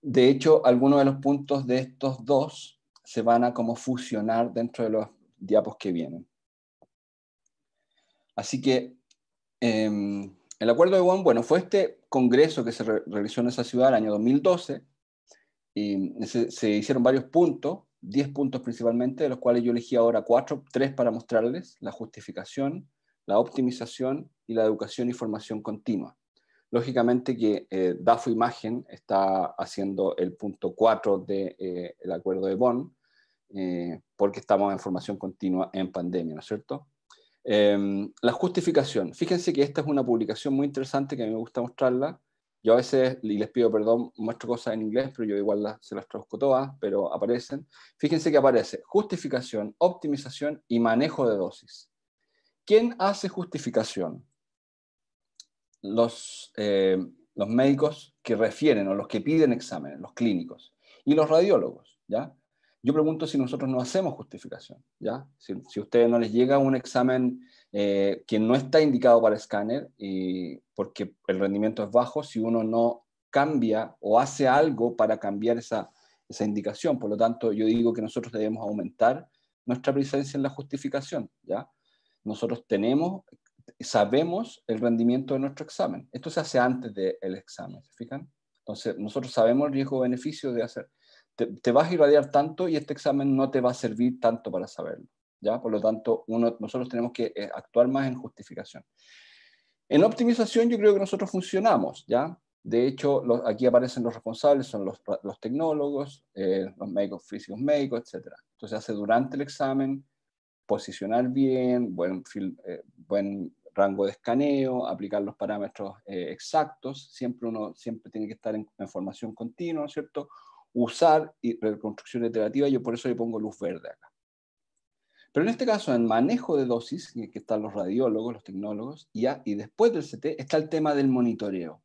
S1: De hecho, algunos de los puntos de estos dos se van a como fusionar dentro de los diapos que vienen. Así que em, el acuerdo de Wuhan bueno, fue este congreso que se realizó en esa ciudad el año 2012, y se hicieron varios puntos, 10 puntos principalmente, de los cuales yo elegí ahora 4, 3 para mostrarles, la justificación, la optimización y la educación y formación continua. Lógicamente que eh, DAFO Imagen está haciendo el punto 4 del de, eh, el acuerdo de Bonn, eh, porque estamos en formación continua en pandemia, ¿no es cierto? Em, la justificación. Fíjense que esta es una publicación muy interesante que a mí me gusta mostrarla, yo a veces, y les pido perdón, muestro cosas en inglés, pero yo igual se las traduzco todas, pero aparecen. Fíjense que aparece justificación, optimización y manejo de dosis. ¿Quién hace justificación? Los, eh, los médicos que refieren o los que piden exámenes, los clínicos, y los radiólogos, ¿ya? Yo pregunto si nosotros no hacemos justificación, ¿ya? Si, a ustedes no les llega un examen eh, que no está indicado para escáner y porque el rendimiento es bajo, si uno no cambia o hace algo para cambiar esa, indicación. Por lo tanto, yo digo que nosotros debemos aumentar nuestra presencia en la justificación, ¿ya? Nosotros tenemos, sabemos el rendimiento de nuestro examen. Esto se hace antes del examen, ¿se fijan? Entonces, nosotros sabemos el riesgo-beneficio de hacer, te, vas a irradiar tanto y este examen no te va a servir tanto para saberlo. ¿ya? Por lo tanto, uno, nosotros tenemos que eh, actuar más en justificación. En optimización yo creo que nosotros funcionamos, ¿ya? De hecho, aquí aparecen los responsables, son los, los tecnólogos, eh, los médicos físicos médicos, etc. Entonces hace durante el examen, posicionar bien, buen, eh, buen rango de escaneo, aplicar los parámetros exactos, siempre uno siempre tiene que estar en, en formación continua, es ¿cierto? usar y reconstrucción iterativa, yo por eso le pongo luz verde acá. Pero en este caso, en manejo de dosis, que están los radiólogos, los tecnólogos, y después del CT, está el tema del monitoreo.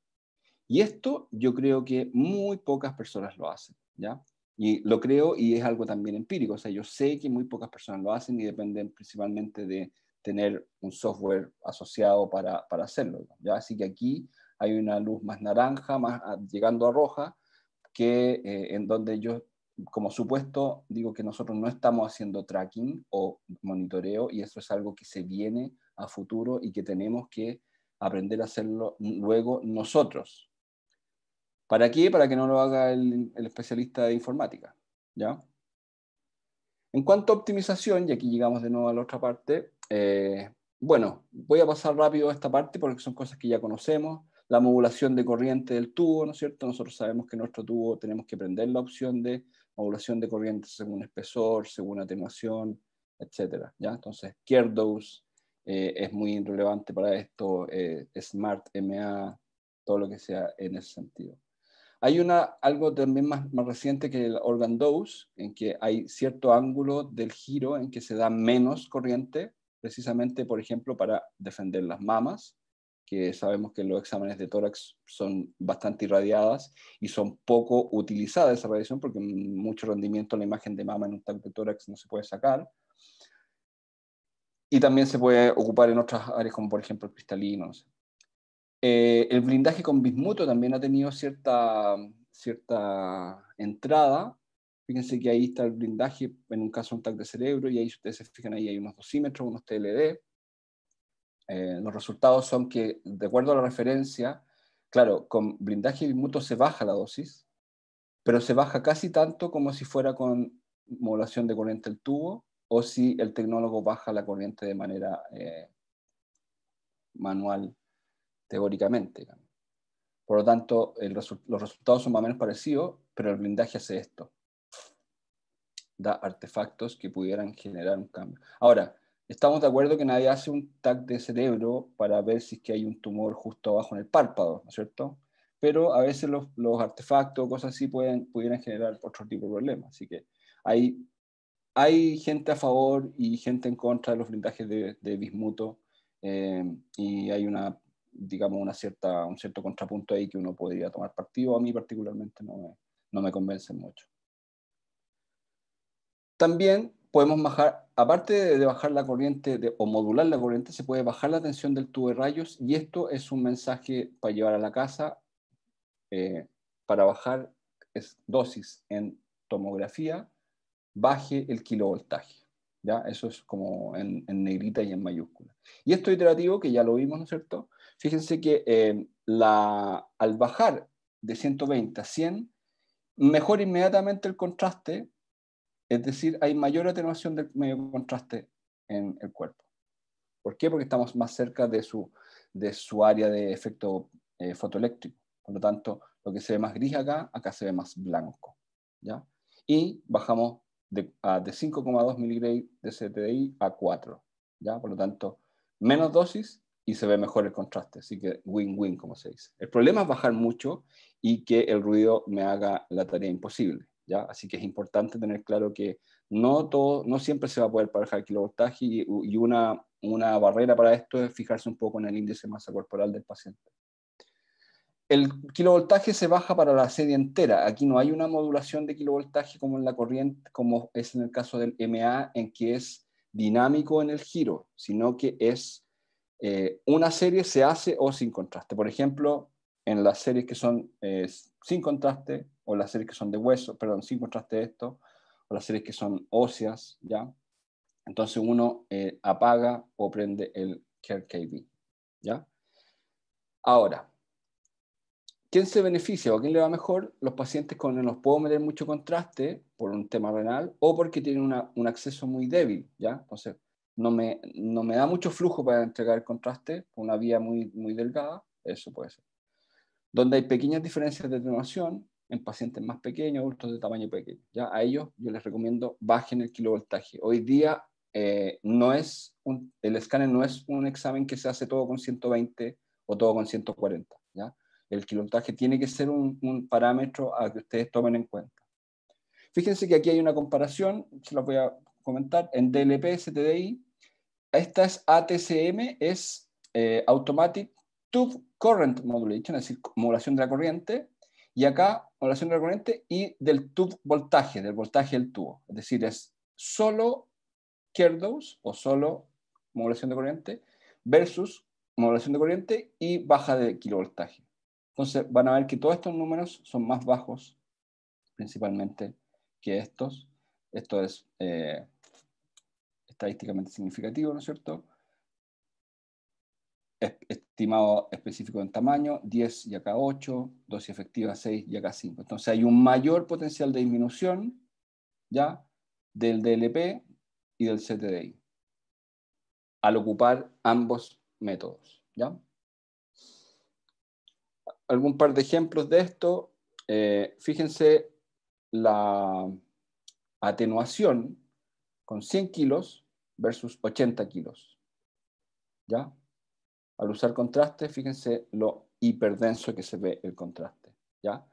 S1: Y esto yo creo que muy pocas personas lo hacen, ¿ya? Y lo creo y es algo también empírico, o sea, yo sé que muy pocas personas lo hacen y dependen principalmente de tener un software asociado para, para hacerlo, ¿ya? Así que aquí hay una luz más naranja, más ah, llegando a roja, que, eh, en donde yo como supuesto digo que nosotros no estamos haciendo tracking o monitoreo y eso es algo que se viene a futuro y que tenemos que aprender a hacerlo luego nosotros. ¿Para qué? Para que no lo haga el, especialista de informática. ¿ya? En cuanto a optimización, y aquí llegamos de nuevo a la otra parte, eh, bueno, voy a pasar rápido a esta parte porque son cosas que ya conocemos la modulación de corriente del tubo, ¿no es cierto? Nosotros sabemos que nuestro tubo tenemos que prender la opción de modulación de corriente según espesor, según atenuación, etc. ¿ya? Entonces, eh, es muy relevante para esto, eh, Smart MA, todo lo que sea en ese sentido. Hay una, algo también más, más reciente que el organ dose, en que hay cierto ángulo del giro en que se da menos corriente, precisamente, por ejemplo, para defender las mamas, que sabemos que los exámenes de tórax son bastante irradiadas y son poco utilizadas esa radiación porque mucho rendimiento la imagen de mama en un tag de tórax no se puede sacar. Y también se puede ocupar en otras áreas como por ejemplo el cristalino. Eh, el blindaje con bismuto también ha tenido cierta, cierta entrada. Fíjense que ahí está el blindaje, en un caso un tag de cerebro, y ahí ustedes se fijan, ahí hay unos dosímetros, unos TLD, eh, los resultados son que, de acuerdo a la referencia, claro, con blindaje mutuo se baja la dosis, pero se baja casi tanto como si fuera con modulación de corriente del tubo o si el tecnólogo baja la corriente de manera eh, manual, teóricamente. Por lo tanto, los resultados son más o menos parecidos, pero el blindaje hace esto. Da artefactos que pudieran generar un cambio. Ahora, estamos de acuerdo que nadie hace un tag de cerebro para ver si es que hay un tumor justo abajo en el párpado, ¿no es cierto? Pero a veces los, artefactos cosas así pueden, pudieran generar otro tipo de problemas. Así que hay, hay gente a favor y gente en contra de los blindajes de, bismuto eh, y hay una digamos, una cierta, un cierto contrapunto ahí que uno podría tomar partido. A mí particularmente no me, no me convence mucho. También podemos bajar aparte de bajar la corriente o modular la corriente, se puede bajar la tensión del tubo de rayos y esto es un mensaje para llevar a la casa, eh, para bajar dosis en tomografía, baje el kilovoltaje. ¿ya? Eso es como en, negrita y en mayúscula. Y esto iterativo, que ya lo vimos, ¿no es cierto? Fíjense que eh, la, al bajar de 120 a 100, mejora inmediatamente el contraste es decir, hay mayor atenuación del medio contraste en el cuerpo. ¿Por qué? Porque estamos más cerca de su, de su área de efecto eh, fotoeléctrico. Por lo tanto, lo que se ve más gris acá, acá se ve más blanco. ¿ya? Y bajamos de, de 5,2 mg de CTDI a 4. ¿ya? Por lo tanto, menos dosis y se ve mejor el contraste. Así que win-win, como se dice. El problema es bajar mucho y que el ruido me haga la tarea imposible. ¿ya? Así que es importante tener claro que no, todo, no siempre se va a poder parejar el kilovoltaje y, una, una barrera para esto es fijarse un poco en el índice de masa corporal del paciente. El kilovoltaje se baja para la serie entera. Aquí no hay una modulación de kilovoltaje como en la corriente, como es en el caso del MA, en que es dinámico en el giro, sino que es eh, una serie se hace o sin contraste. Por ejemplo, en las series que son eh, sin contraste, o las series que son de hueso, perdón, sin contraste de esto, o las series que son óseas, ¿ya? Entonces uno eh, apaga o prende el Care KB, ¿ya? Ahora, ¿quién se beneficia o quién le va mejor? Los pacientes con los puedo meter mucho contraste por un tema renal o porque tienen un acceso muy débil, ¿ya? Entonces, no me, me da mucho flujo para entregar el contraste, una vía muy, muy delgada, eso puede ser donde hay pequeñas diferencias de atenuación en pacientes más pequeños, adultos de tamaño pequeño. ¿ya? A ellos yo les recomiendo bajen el kilovoltaje. Hoy día eh, no es el escáner no es un examen que se hace todo con 120 o todo con 140. ¿ya? El kilovoltaje tiene que ser un, parámetro a que ustedes tomen en cuenta. Fíjense que aquí hay una comparación, se la voy a comentar, en DLP, STDI. Esta es ATCM, es eh, Automatic Tube current modulation, es decir, modulación de la corriente, y acá modulación de la corriente y del tube voltaje, del voltaje del tubo. Es decir, es solo kerdos, o solo modulación de corriente versus modulación de corriente y baja de kilovoltaje. Entonces van a ver que todos estos números son más bajos, principalmente que estos. Esto es eh, estadísticamente significativo, ¿no es cierto? estimado específico en tamaño, 10 y acá 8, dosis efectiva 6 y acá 5. Entonces hay un mayor potencial de disminución ya del DLP y del CTDI al ocupar ambos métodos. ¿ya? Algún par de ejemplos de esto. Eh, fíjense la atenuación con 100 kilos versus 80 kilos. ¿ya? Al usar contraste, fíjense lo hiperdenso que se ve el contraste, ¿ya?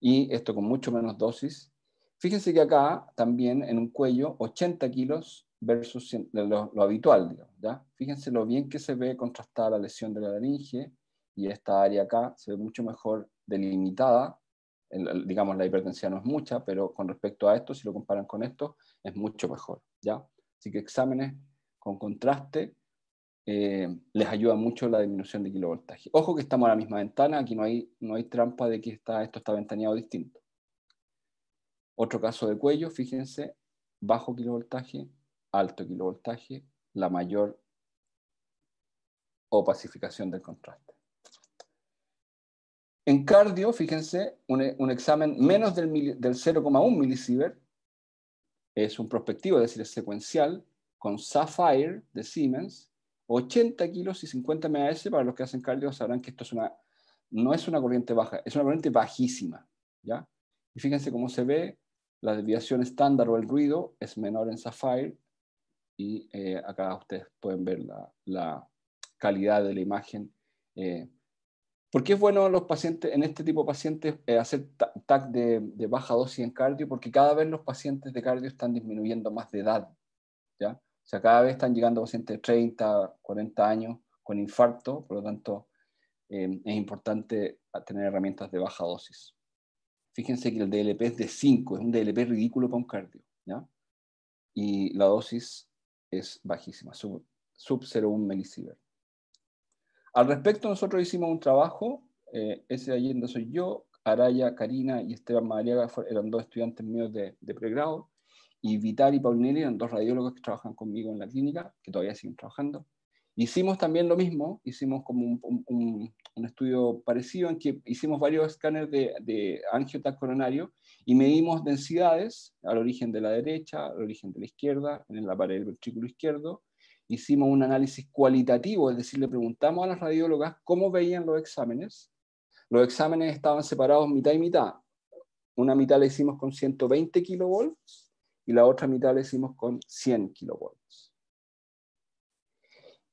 S1: Y esto con mucho menos dosis. Fíjense que acá también en un cuello 80 kilos versus lo, habitual, ¿ya? Fíjense lo bien que se ve contrastada la lesión de la laringe y esta área acá se ve mucho mejor delimitada. digamos, la hipertensión no es mucha, pero con respecto a esto, si lo comparan con esto, es mucho mejor, ¿ya? Así que exámenes con contraste eh, les ayuda mucho la disminución de kilovoltaje. Ojo que estamos a la misma ventana, aquí no hay, no hay trampa de que está, esto está ventaneado distinto. Otro caso de cuello, fíjense, bajo kilovoltaje, alto kilovoltaje, la mayor opacificación del contraste. En cardio, fíjense, un, examen menos del, 0,1 milisiever, es un prospectivo, es decir, es secuencial, con Sapphire de Siemens, 80 kilos y 50 MAS, para los que hacen cardio sabrán que esto es una, no es una corriente baja, es una corriente bajísima. ¿ya? Y fíjense cómo se ve, la desviación estándar o el ruido es menor en Sapphire y eh, acá ustedes pueden ver la, calidad de la imagen. Eh, ¿Por qué es bueno los pacientes, en este tipo de pacientes eh, hacer TAC de, de, baja dosis en cardio? Porque cada vez los pacientes de cardio están disminuyendo más de edad. ¿ya? O sea, cada vez están llegando pacientes de 30, 40 años con infarto, por lo tanto, em, es importante tener herramientas de baja dosis. Fíjense que el DLP es de 5, es un DLP ridículo para un cardio, ¿ya? Y la dosis es bajísima, sub, 0,1 milisievert. Al respecto, nosotros hicimos un trabajo, eh, ese de Allende soy yo, Araya, Karina y Esteban Madariaga eran dos estudiantes míos de pregrado, y y Paulinelli eran dos radiólogos que trabajan conmigo en la clínica, que todavía siguen trabajando. Hicimos también lo mismo, hicimos como un, estudio parecido en que hicimos varios escáneres de, de angiotac coronario y medimos densidades al origen de la derecha, al origen de la izquierda, en la pared del ventrículo izquierdo. Hicimos un análisis cualitativo, es decir, le preguntamos a las radiólogas cómo veían los exámenes. Los exámenes estaban separados mitad y mitad. Una mitad la hicimos con 120 kilovolts y la otra mitad la hicimos con 100 kilovolts.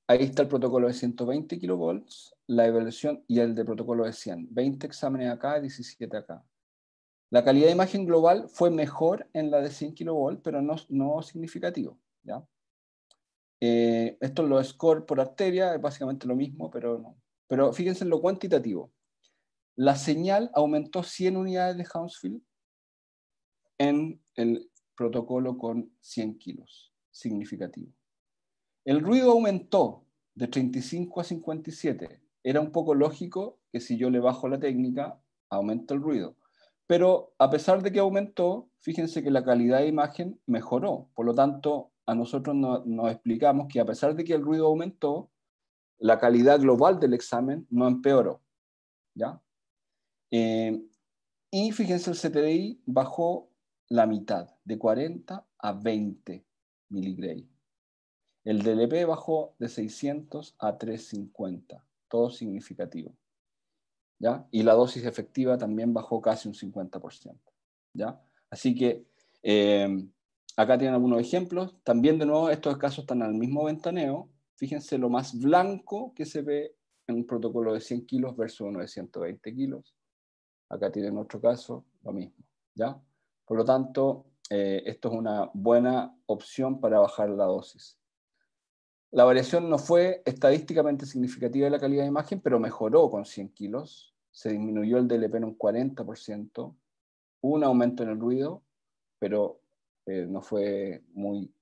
S1: Ahí está el protocolo de 120 kilovolts, la evaluación y el de protocolo de 100. 20 exámenes acá, 17 acá. La calidad de imagen global fue mejor en la de 100 kilovolts, pero no, no significativo. ¿ya? Eh, esto es lo score por arteria, es básicamente lo mismo, pero no. Pero fíjense en lo cuantitativo. La señal aumentó 100 unidades de Hounsfield en el, protocolo con 100 kilos, significativo. El ruido aumentó de 35 a 57. Era un poco lógico que si yo le bajo la técnica, aumenta el ruido. Pero a pesar de que aumentó, fíjense que la calidad de imagen mejoró. Por lo tanto, a nosotros nos explicamos que a pesar de que el ruido aumentó, la calidad global del examen no empeoró. ¿ya? Eh, y fíjense, el CTDI bajó la mitad, de 40 a 20 miligray. El DLP bajó de 600 a 350, todo significativo. ¿ya? Y la dosis efectiva también bajó casi un 50%. ¿ya? Así que eh, acá tienen algunos ejemplos. También de nuevo, estos casos están al mismo ventaneo. Fíjense lo más blanco que se ve en un protocolo de 100 kilos versus uno de 120 kilos. Acá tienen otro caso, lo mismo. ¿ya? Por lo tanto, eh, esto es una buena opción para bajar la dosis. La variación no fue estadísticamente significativa de la calidad de imagen, pero mejoró con 100 kilos, se disminuyó el DLP en un 40%, hubo un aumento en el ruido, pero eh, no fue muy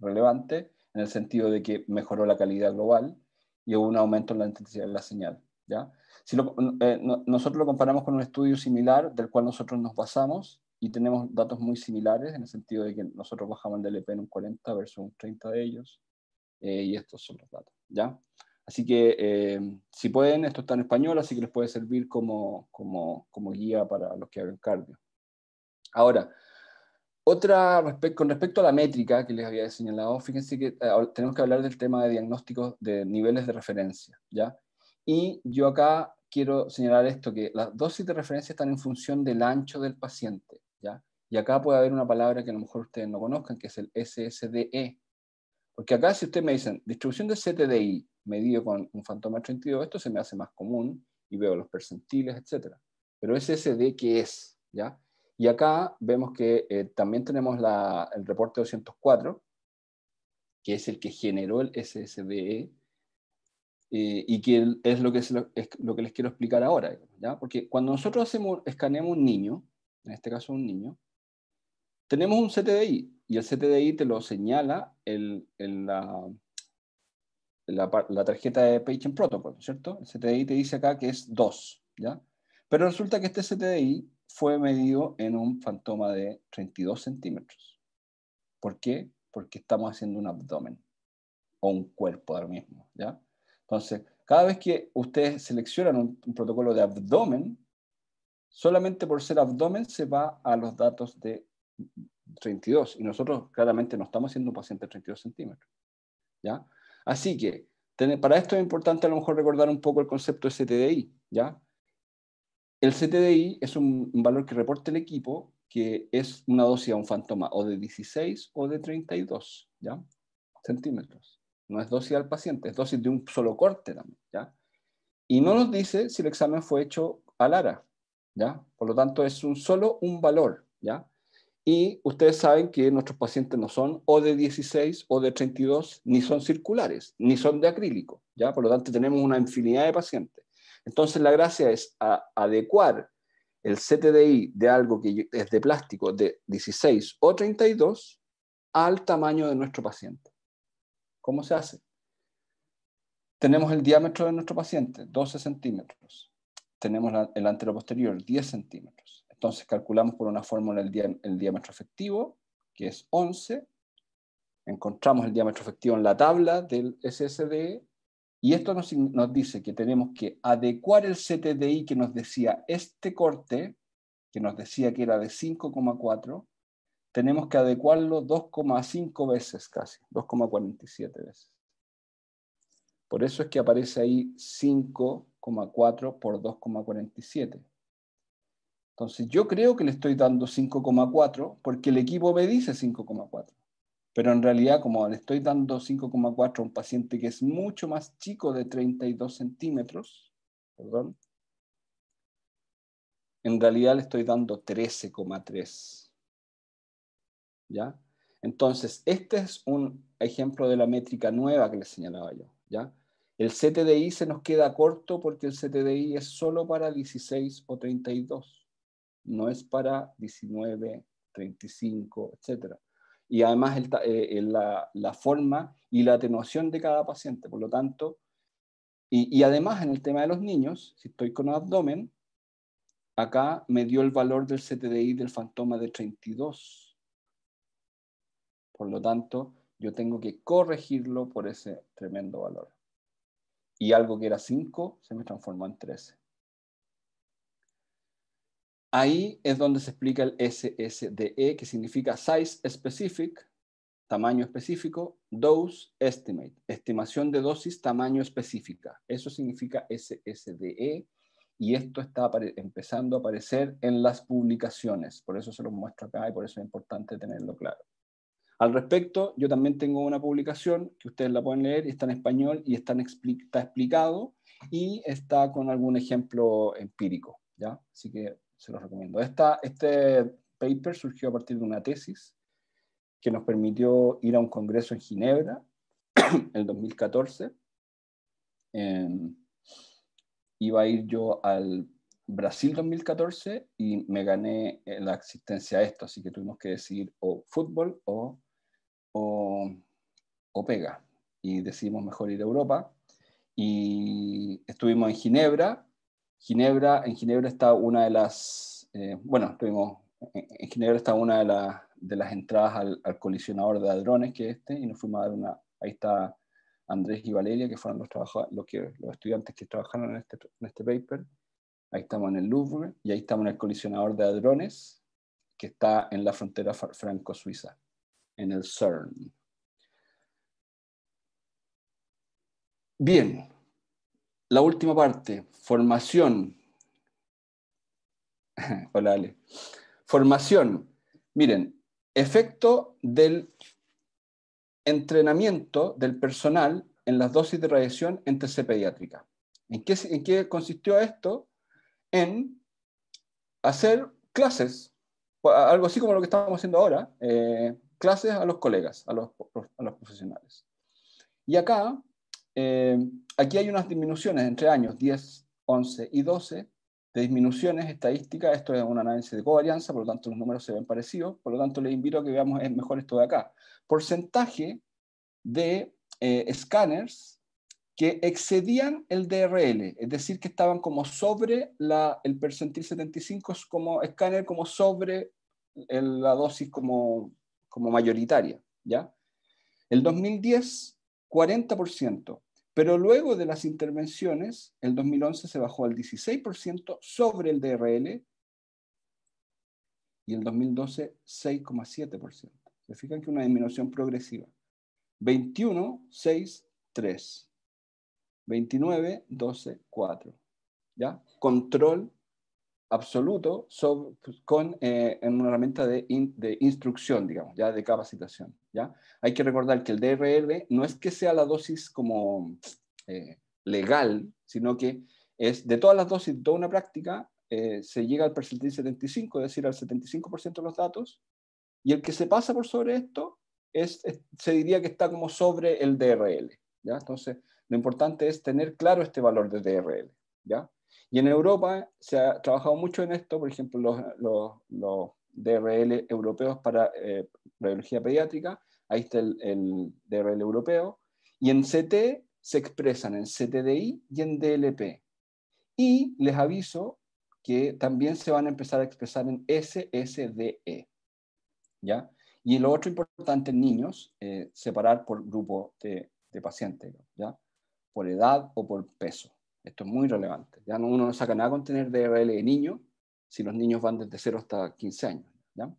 S1: relevante en el sentido de que mejoró la calidad global y hubo un aumento en la intensidad de la señal. ¿ya? Si eh, nosotros lo comparamos con un estudio similar del cual nosotros nos basamos, y tenemos datos muy similares en el sentido de que nosotros bajamos el DLP en un 40 versus un 30 de ellos, eh, y estos son los datos, ¿ya? Así que, eh, si pueden, esto está en español, así que les puede servir como, como, guía para los que hagan cardio. Ahora, otra, con respecto a la métrica que les había señalado, fíjense que eh, tenemos que hablar del tema de diagnósticos de niveles de referencia, ¿ya? Y yo acá quiero señalar esto, que las dosis de referencia están en función del ancho del paciente. ¿ya? Y acá puede haber una palabra que a lo mejor ustedes no conozcan, que es el SSDE. Porque acá si ustedes me dicen, distribución de CTDI medido con un fantoma 32, esto se me hace más común y veo los percentiles, etc. Pero SSD, ¿qué es? ¿Ya? Y acá vemos que eh, también tenemos el reporte 204, que es el que generó el SSDE, eh, y que es lo que, que les quiero explicar ahora. Porque cuando nosotros hacemos, escaneamos un niño, en este caso un niño, tenemos un CTDI y el CTDI te lo señala en la, la, tarjeta de Patient Protocol, ¿cierto? El CTDI te dice acá que es 2, ¿ya? Pero resulta que este CTDI fue medido en un fantoma de 32 centímetros. ¿Por qué? Porque estamos haciendo un abdomen o un cuerpo ahora mismo, ¿ya? Entonces, cada vez que ustedes seleccionan un, un protocolo de abdomen, solamente por ser abdomen se va a los datos de 32 y nosotros claramente no estamos siendo un paciente de 32 centímetros. ¿ya? Así que para esto es importante a lo mejor recordar un poco el concepto de CTDI. ¿ya? El CTDI es un valor que reporta el equipo que es una dosis a un fantoma o de 16 o de 32 ¿ya? centímetros. No es dosis al paciente, es dosis de un solo corte también. ¿ya? Y no nos dice si el examen fue hecho a Lara. Por lo tanto, es un, solo un valor, ¿ya? Y ustedes saben que nuestros pacientes no son o de 16 o de 32, ni son circulares, ni son de acrílico, ¿ya? Por lo tanto, tenemos una infinidad de pacientes. Entonces, la gracia es adecuar el CTDI de algo que es de plástico de 16 o 32 al tamaño de nuestro paciente. ¿Cómo se hace? Tenemos el diámetro de nuestro paciente, 12 centímetros tenemos el antero posterior, 10 centímetros. Entonces calculamos por una fórmula el, diámetro efectivo, que es 11. Encontramos el diámetro efectivo en la tabla del SSD y esto nos, nos, dice que tenemos que adecuar el CTDI que nos decía este corte, que nos decía que era de 5,4, tenemos que adecuarlo 2,5 veces casi, 2,47 veces. Por eso es que aparece ahí 5 por 2,47. Entonces yo creo que le estoy dando 5,4 porque el equipo me dice 5,4. Pero en realidad como le estoy dando 5,4 a un paciente que es mucho más chico de 32 centímetros, perdón, en realidad le estoy dando 13,3. ¿Ya? Entonces, este es un ejemplo de la métrica nueva que le señalaba yo, ¿ya? El CTDI se nos queda corto porque el CTDI es solo para 16 o 32, no es para 19, 35, etc. Y además eh, la, forma y la atenuación de cada paciente, por lo tanto, y, además en el tema de los niños, si estoy con abdomen, acá me dio el valor del CTDI del fantoma de 32. Por lo tanto, yo tengo que corregirlo por ese tremendo valor y algo que era 5 se me transformó en 13. Ahí es donde se explica el SSDE, que significa Size Specific, tamaño específico, Dose Estimate, estimación de dosis, tamaño específica. Eso significa SSDE y esto está empezando a aparecer en las publicaciones. Por eso se los muestro acá y por eso es importante tenerlo claro. Al respecto, yo también tengo una publicación que ustedes la pueden leer, y está en español y está, explicado y está con algún ejemplo empírico, ¿ya? Así que se los recomiendo. este paper surgió a partir de una tesis que nos permitió ir a un congreso en Ginebra en 2014. Em, iba a ir yo al Brasil 2014 y me gané eh, la asistencia a esto, así que tuvimos que decidir o fútbol o o, o pega. Y decidimos mejor ir a Europa. Y estuvimos en Ginebra. Ginebra en Ginebra está una de las, eh, bueno, estuvimos, en, Ginebra está una de, de las entradas al, colisionador de hadrones que es este, y nos fuimos a dar una, ahí está Andrés y Valeria, que fueron los, los, que, los estudiantes que trabajaron en este, en este paper. Ahí estamos en el Louvre y ahí estamos en el colisionador de hadrones que está en la frontera franco-suiza en el CERN. Bien, la última parte, formación. Hola, Ale. Formación. Miren, efecto del entrenamiento del personal en las dosis de radiación en TC pediátrica. ¿En qué, consistió esto? En hacer clases, algo así como lo que estamos haciendo ahora, eh, clases a los colegas, a los, a los profesionales. Y acá, eh, aquí hay unas disminuciones entre años 10, 11 y 12 de disminuciones estadísticas. Esto es un análisis de covarianza, por lo tanto los números se ven parecidos. Por lo tanto, les invito a que veamos mejor esto de acá. Porcentaje de escáneres eh, que excedían el DRL, es decir, que estaban como sobre la, el percentil 75 como escáner, como sobre la dosis como como mayoritaria, ¿ya? El 2010, 40%, pero luego de las intervenciones, el 2011 se bajó al 16% sobre el DRL y el 2012 6,7%. Se fijan que una disminución progresiva. 21, 6, 3. 29, 12, 4. ¿Ya? Control absoluto con, en eh, una herramienta de, instrucción, digamos, ya de capacitación. ¿ya? Hay que recordar que el DRL no es que sea la dosis como eh, legal, sino que es de todas las dosis de toda una práctica, eh, se llega al percentil 75, es decir, al 75% de los datos, y el que se pasa por sobre esto se diría que está como sobre el DRL. ¿ya? Entonces, lo importante es tener claro este valor de DRL. ¿ya? Y en Europa se ha trabajado mucho en esto, por ejemplo, los, DRL europeos para eh, radiología pediátrica, ahí está el, DRL europeo, y en CT se expresan en CTDI y en DLP. Y les aviso que también se van a empezar a expresar en SSDE. ¿ya? Y lo otro importante en niños, eh, separar por grupo de, de paciente, ¿ya? por edad o por peso. Esto es muy relevante. Ya no, uno no saca nada con tener DRL de niño si los niños van desde 0 hasta 15 años. ¿ya?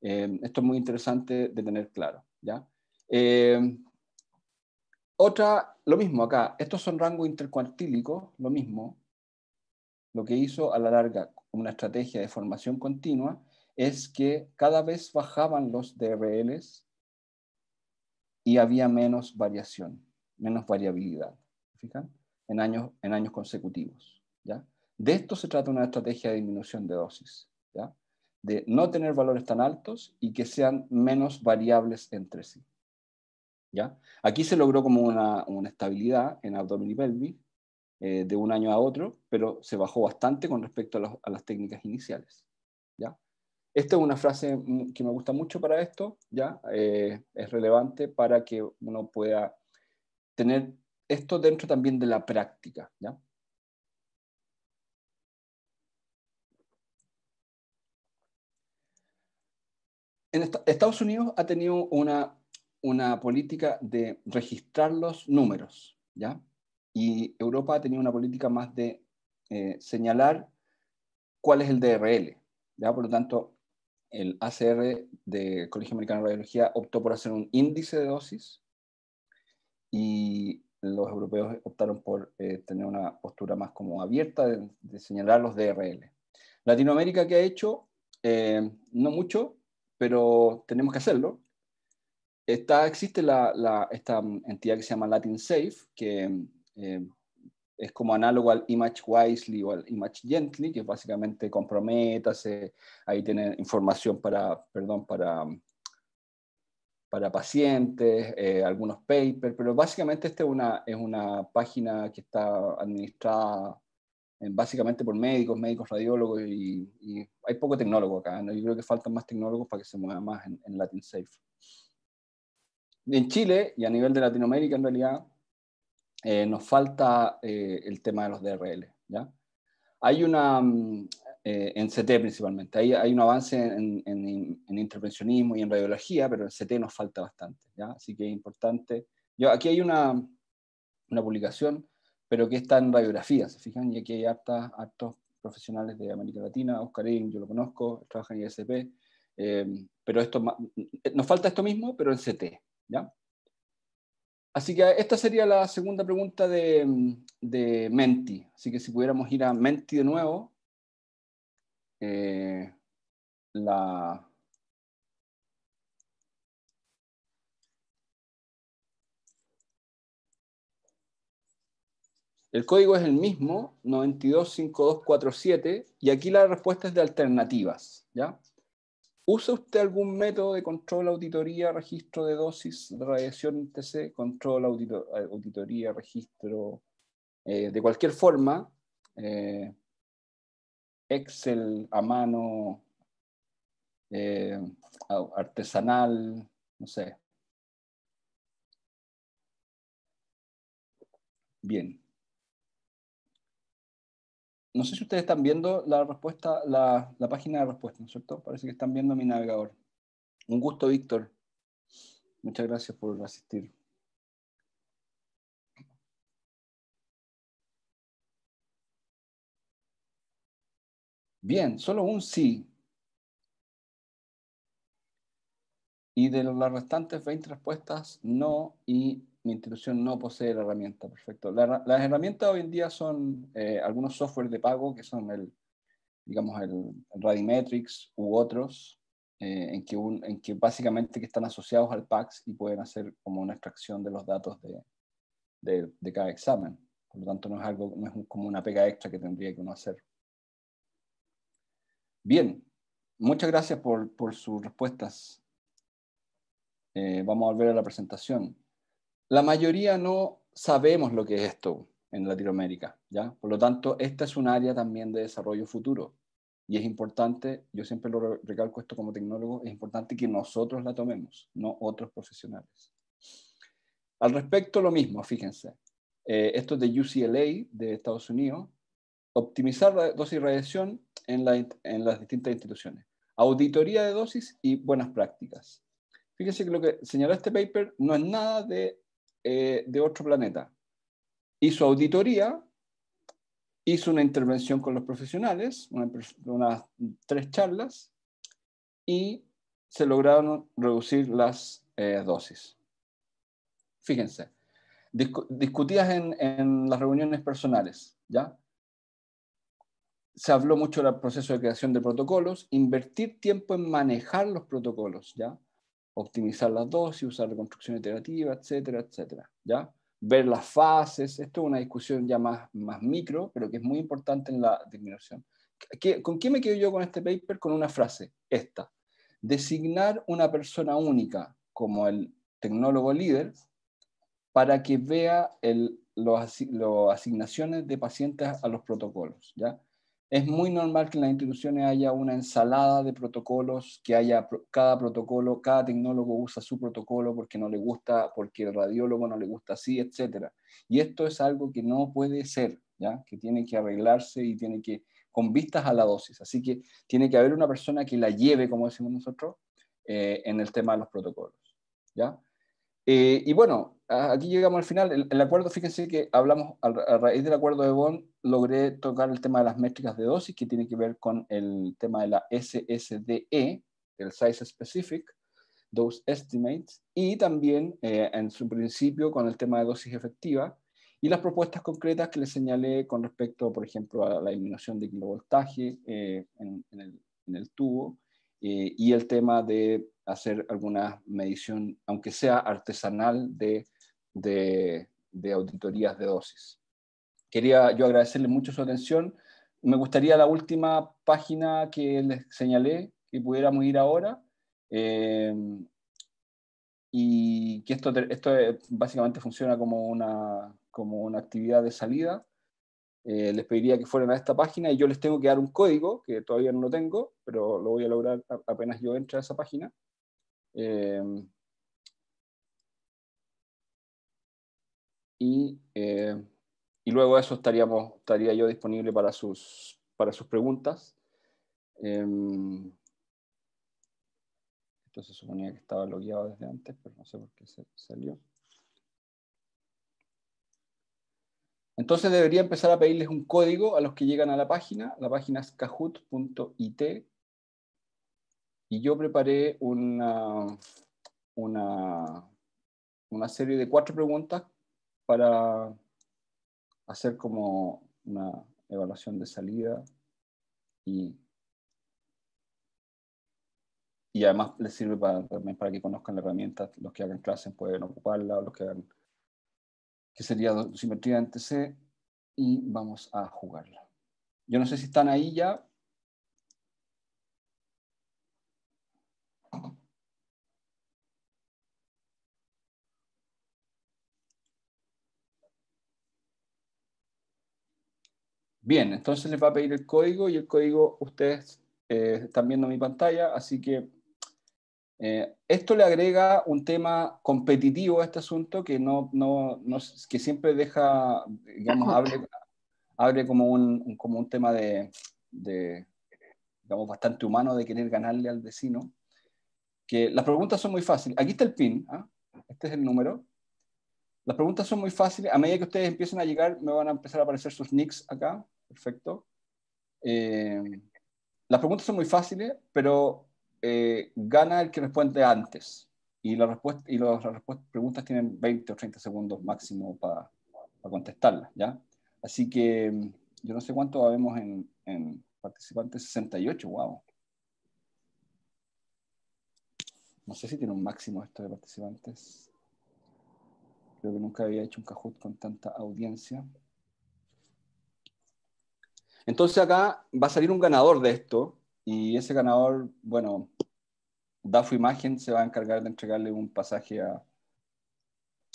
S1: Eh, esto es muy interesante de tener claro. ¿ya? Eh, otra, lo mismo acá. Estos son rangos intercuartílicos, lo mismo. Lo que hizo a la larga una estrategia de formación continua es que cada vez bajaban los DRLs y había menos variación, menos variabilidad. ¿Fijan? en años, en años consecutivos. ¿ya? De esto se trata una estrategia de disminución de dosis, ¿ya? de no tener valores tan altos y que sean menos variables entre sí. ¿ya? Aquí se logró como una, una estabilidad en abdomen y pelvis eh, de un año a otro, pero se bajó bastante con respecto a, las técnicas iniciales. ¿ya? Esta es una frase que me gusta mucho para esto, ¿ya? Eh, es relevante para que uno pueda tener esto dentro también de la práctica. En Estados Unidos ha tenido una, política de registrar los números, ¿ya? y Europa ha tenido una política más de eh, señalar cuál es el DRL. ¿ya? Por lo tanto, el ACR de Colegio Americano de Radiología optó por hacer un índice de dosis y los europeos optaron por eh, tener una postura más como abierta de, señalar los DRL. Latinoamérica, ¿qué ha hecho? Eh, no mucho, pero tenemos que hacerlo. Está, existe la, esta entidad que se llama Latin Safe, que eh, es como análogo al Image Wisely o al Image Gently, que básicamente comprométase, ahí tiene información para, perdón, para para pacientes, eh, algunos papers, pero básicamente esta es una, es una página que está administrada eh, básicamente por médicos, médicos radiólogos y, hay poco tecnólogo acá. ¿no? Yo creo que faltan más tecnólogos para que se mueva más en, en Latin Safe. En Chile y a nivel de Latinoamérica, en realidad, eh, nos falta el tema de los DRL. ¿ya? Hay una, mm, eh, en CT principalmente. Ahí hay un avance en, en, intervencionismo y en radiología, pero en CT nos falta bastante, ¿ya? Así que es importante. Yo, aquí hay una, una publicación, pero que está en radiografía, ¿se fijan? Y aquí hay hartas, profesionales de América Latina, Oscarín, yo lo conozco, trabaja en ISP, em, pero esto, nos falta esto mismo, pero en CT, ¿ya? Así que esta sería la segunda pregunta de, de, Menti. Así que si pudiéramos ir a Menti de nuevo.
S3: Eh, la,
S1: El código es el mismo, 925247, y aquí la respuesta es de alternativas. ¿ya? ¿Usa usted algún método de control, auditoría, registro de dosis, radiación, TC? control, auditoría, registro, eh, de cualquier forma? Eh, Excel a mano, eh, artesanal, no sé. Bien. No sé si ustedes están viendo la respuesta, la, la página de respuesta, ¿no es cierto? Parece que están viendo mi navegador. Un gusto, Víctor. Muchas gracias por asistir. Bien, solo un sí. Y de las restantes 20 respuestas, no y mi institución no posee la herramienta. Perfecto. las herramientas hoy en día son eh, algunos software de pago que son el, digamos, el, Radimetrics u otros, eh, en, que en que básicamente que están asociados al PAX y pueden hacer como una extracción de los datos de, cada examen. Por lo tanto, no es, algo, como una pega extra que tendría que uno hacer Bien, muchas gracias por, sus respuestas. Eh, vamos a volver a la presentación. La mayoría no sabemos lo que es esto en Latinoamérica, ¿ya? Por lo tanto, esta es un área también de desarrollo futuro y es importante, yo siempre lo recalco esto como tecnólogo, es importante que nosotros la tomemos, no otros profesionales. Al respecto, lo mismo, fíjense. Eh, esto es de UCLA, de Estados Unidos, optimizar la dosis de radiación en, en, las distintas instituciones, auditoría de dosis y buenas prácticas. Fíjense que lo que señala este paper no es nada eh, de, otro planeta. Hizo auditoría, hizo una intervención con los profesionales, unas tres charlas, y se lograron reducir las eh, dosis. Fíjense, discutidas en, en, las reuniones personales, ¿ya? se habló mucho del proceso de creación de protocolos, invertir tiempo en manejar los protocolos, ¿ya? Optimizar las dosis, usar reconstrucción iterativa, etcétera, etcétera, ¿ya? Ver las fases, esto es una discusión ya más, más micro, pero que es muy importante en la disminución. ¿Con qué me quedo yo con este paper? Con una frase, esta. Designar una persona única como el tecnólogo líder para que vea las asignaciones de pacientes a los protocolos, ¿ya? Es muy normal que en las instituciones haya una ensalada de protocolos, que haya cada protocolo, cada tecnólogo usa su protocolo porque no le gusta, porque el radiólogo no le gusta así, etc. Y esto es algo que no puede ser, ¿ya? que tiene que arreglarse y tiene que, con vistas a la dosis. Así que tiene que haber una persona que la lleve, como decimos nosotros, eh, en el tema de los protocolos. ¿ya? Eh, y bueno, aquí llegamos al final. El, acuerdo, fíjense que hablamos a, raíz del acuerdo de Bonn, logré tocar el tema de las métricas de dosis, que tiene que ver con el tema de la SSDE, el Size Specific Dose estimates, y también eh, en su principio con el tema de dosis efectiva y las propuestas concretas que le señalé con respecto, por ejemplo, a la disminución de kilovoltaje eh, en, el, tubo eh, y el tema de hacer alguna medición, aunque sea artesanal, de de, auditorías de dosis. Quería yo agradecerle mucho su atención. Me gustaría la última página que les señalé, que pudiéramos ir ahora. Em, y que esto, esto eh, básicamente funciona como una, como una actividad de salida. Eh, les pediría que fueran a esta página y yo les tengo que dar un código, que todavía no lo tengo, pero lo voy a lograr apenas yo entre a esa página. Em, y, eh, y luego eso estaríamos, estaría yo disponible para sus, para sus preguntas. Em, entonces suponía que estaba logueado desde antes, pero no sé por qué se salió. Entonces debería empezar a pedirles un código a los que llegan a la página. La página es kahoot.it. Y yo preparé una, una, una, serie de cuatro preguntas para hacer como una evaluación de salida y, además les sirve para, que conozcan la herramienta, los que hagan clases pueden ocuparla, o los que hagan, que sería simetría en TC, y vamos a jugarla. Yo no sé si están ahí ya, Bien, entonces les va a pedir el código y el código ustedes eh, están viendo mi pantalla, así que eh, esto le agrega un tema competitivo a este asunto que, no, no, no que siempre deja, digamos, abre, como, un, como un tema de, digamos, bastante humano de querer ganarle al vecino. Que las preguntas son muy fáciles. Aquí está el PIN, ¿ah? este es el número. Las preguntas son muy fáciles. A medida que ustedes empiecen a llegar, me van a empezar a aparecer sus nicks acá perfecto. Eh, las preguntas son muy fáciles, pero eh, gana el que responde antes. Y, la respuesta, y las preguntas tienen 20 o 30 segundos máximo para contestarlas, Así que yo no sé cuánto habemos en, participantes, 68, wow. No sé si tiene un máximo esto de participantes. Creo que nunca había hecho un Kahoot con tanta audiencia. Entonces acá va a salir un ganador de esto y ese ganador, bueno, Dafu Imagen se va a encargar de entregarle un pasaje a,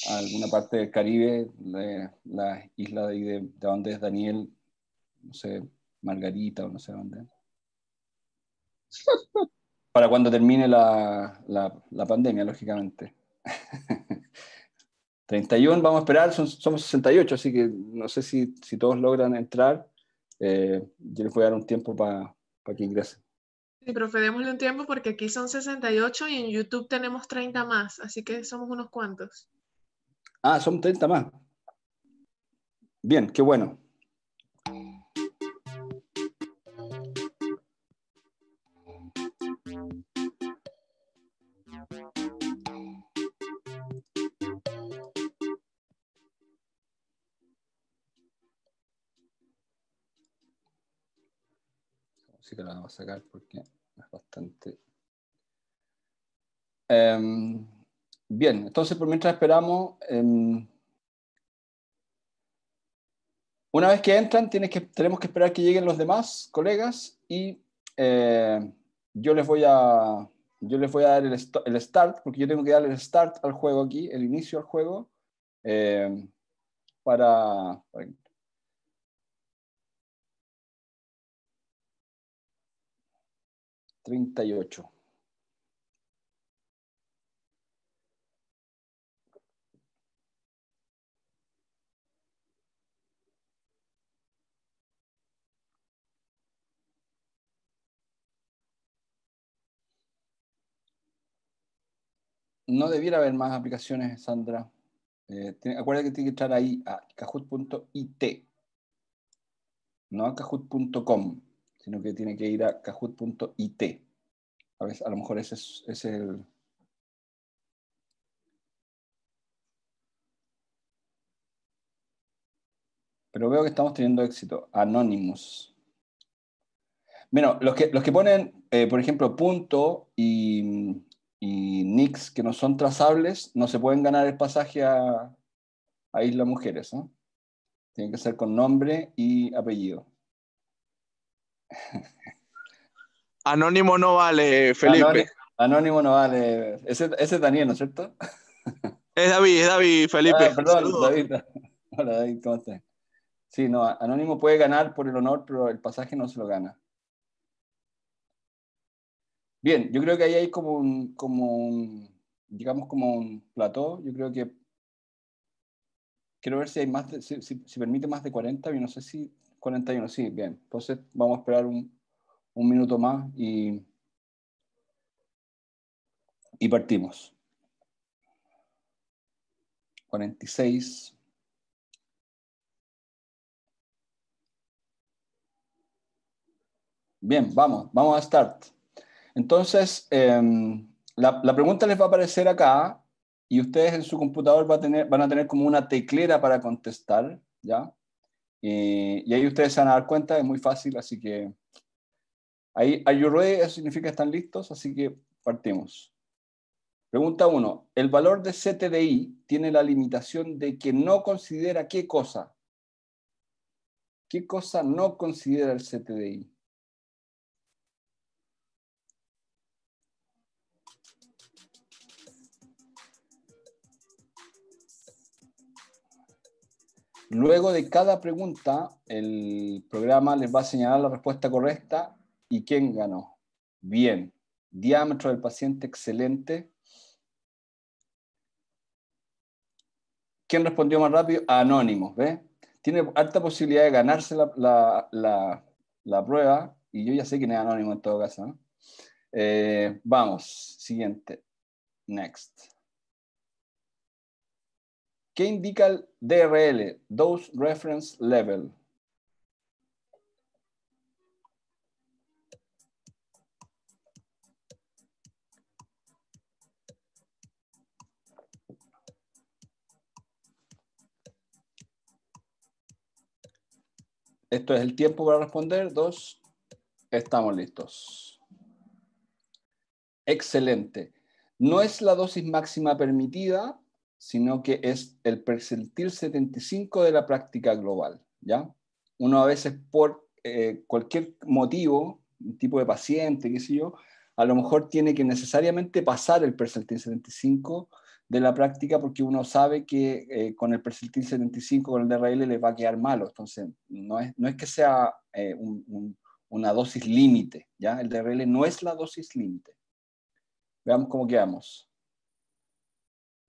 S1: alguna parte del Caribe, de, la isla de, de, de, donde es Daniel, no sé, Margarita o no sé dónde. Para cuando termine la, pandemia, lógicamente. 31 vamos a esperar, son, somos 68, así que no sé si, si todos logran entrar. Eh, yo les voy a dar un tiempo para que ingresen.
S4: Sí, profe, démosle un tiempo porque aquí son 68 y en YouTube tenemos 30 más, así que somos unos cuantos.
S1: Ah, son 30 más. Bien, qué bueno. sacar porque es bastante... Em, bien, entonces por mientras esperamos... Em, una vez que entran, tienes que, tenemos que esperar que lleguen los demás colegas y eh, yo, les voy a, yo les voy a dar el, start, porque yo tengo que dar el start al juego aquí, el inicio al juego, em, para, 38. No debiera haber más aplicaciones, Sandra. Eh, acuérdate que tiene que entrar ahí a cajut.it no a cajut.com sino que tiene que ir a kahoot.it. A, a, lo mejor ese es, es el... Pero veo que estamos teniendo éxito. Anonymous. Bueno, los que, los que ponen, eh, por ejemplo, punto y, y que no son trazables, no se pueden ganar el pasaje a, Isla Mujeres. Tiene ¿eh? Tienen que ser con nombre y apellido.
S3: Anónimo no vale, Felipe.
S1: Anónimo, no vale. Ese, es Daniel, ¿no es cierto?
S3: Es David, es David, Felipe. Ah, perdón,
S1: Hola, David, ¿cómo estás? Sí, no, Anónimo puede ganar por el honor, pero el pasaje no se lo gana. Bien, yo creo que ahí hay como un, como digamos, como un plató. Yo creo que quiero ver si hay más, si, permite más de 40, no sé si 41, sí, bien. Entonces vamos a esperar un, minuto más y, y partimos. 46. Bien, vamos, vamos a start. Entonces, em, la, pregunta les va a aparecer acá y ustedes en su computador van a tener como una teclera para contestar, ¿ya? Y, ahí ustedes se van a dar cuenta, es muy fácil, así que ahí, are Eso significa están listos, así que partimos. Pregunta 1. El valor de CTDI tiene la limitación de que no considera qué cosa. ¿Qué cosa no considera el CTDI? Luego de cada pregunta, el programa les va a señalar la respuesta correcta y quién ganó. Bien. Diámetro del paciente, excelente. ¿Quién respondió más rápido? Anónimo, ¿ves? Tiene alta posibilidad de ganarse la, prueba y yo ya sé quién es anónimo en todo caso. ¿no? Eh, vamos, siguiente. Next. ¿Qué indica el DRL? Dose Reference Level. Esto es el tiempo para responder. Dos, estamos listos. Excelente. No es la dosis máxima permitida, sino que es el percentil 75 de la práctica global, ¿ya? Uno a veces por eh, cualquier motivo, tipo de paciente, qué sé yo, a lo mejor tiene que necesariamente pasar el percentil 75 de la práctica porque uno sabe que eh, con el percentil 75, con el DRL, le va a quedar malo. Entonces, no es, que sea eh, una dosis límite, ¿ya? El DRL no es la dosis límite. Veamos cómo quedamos.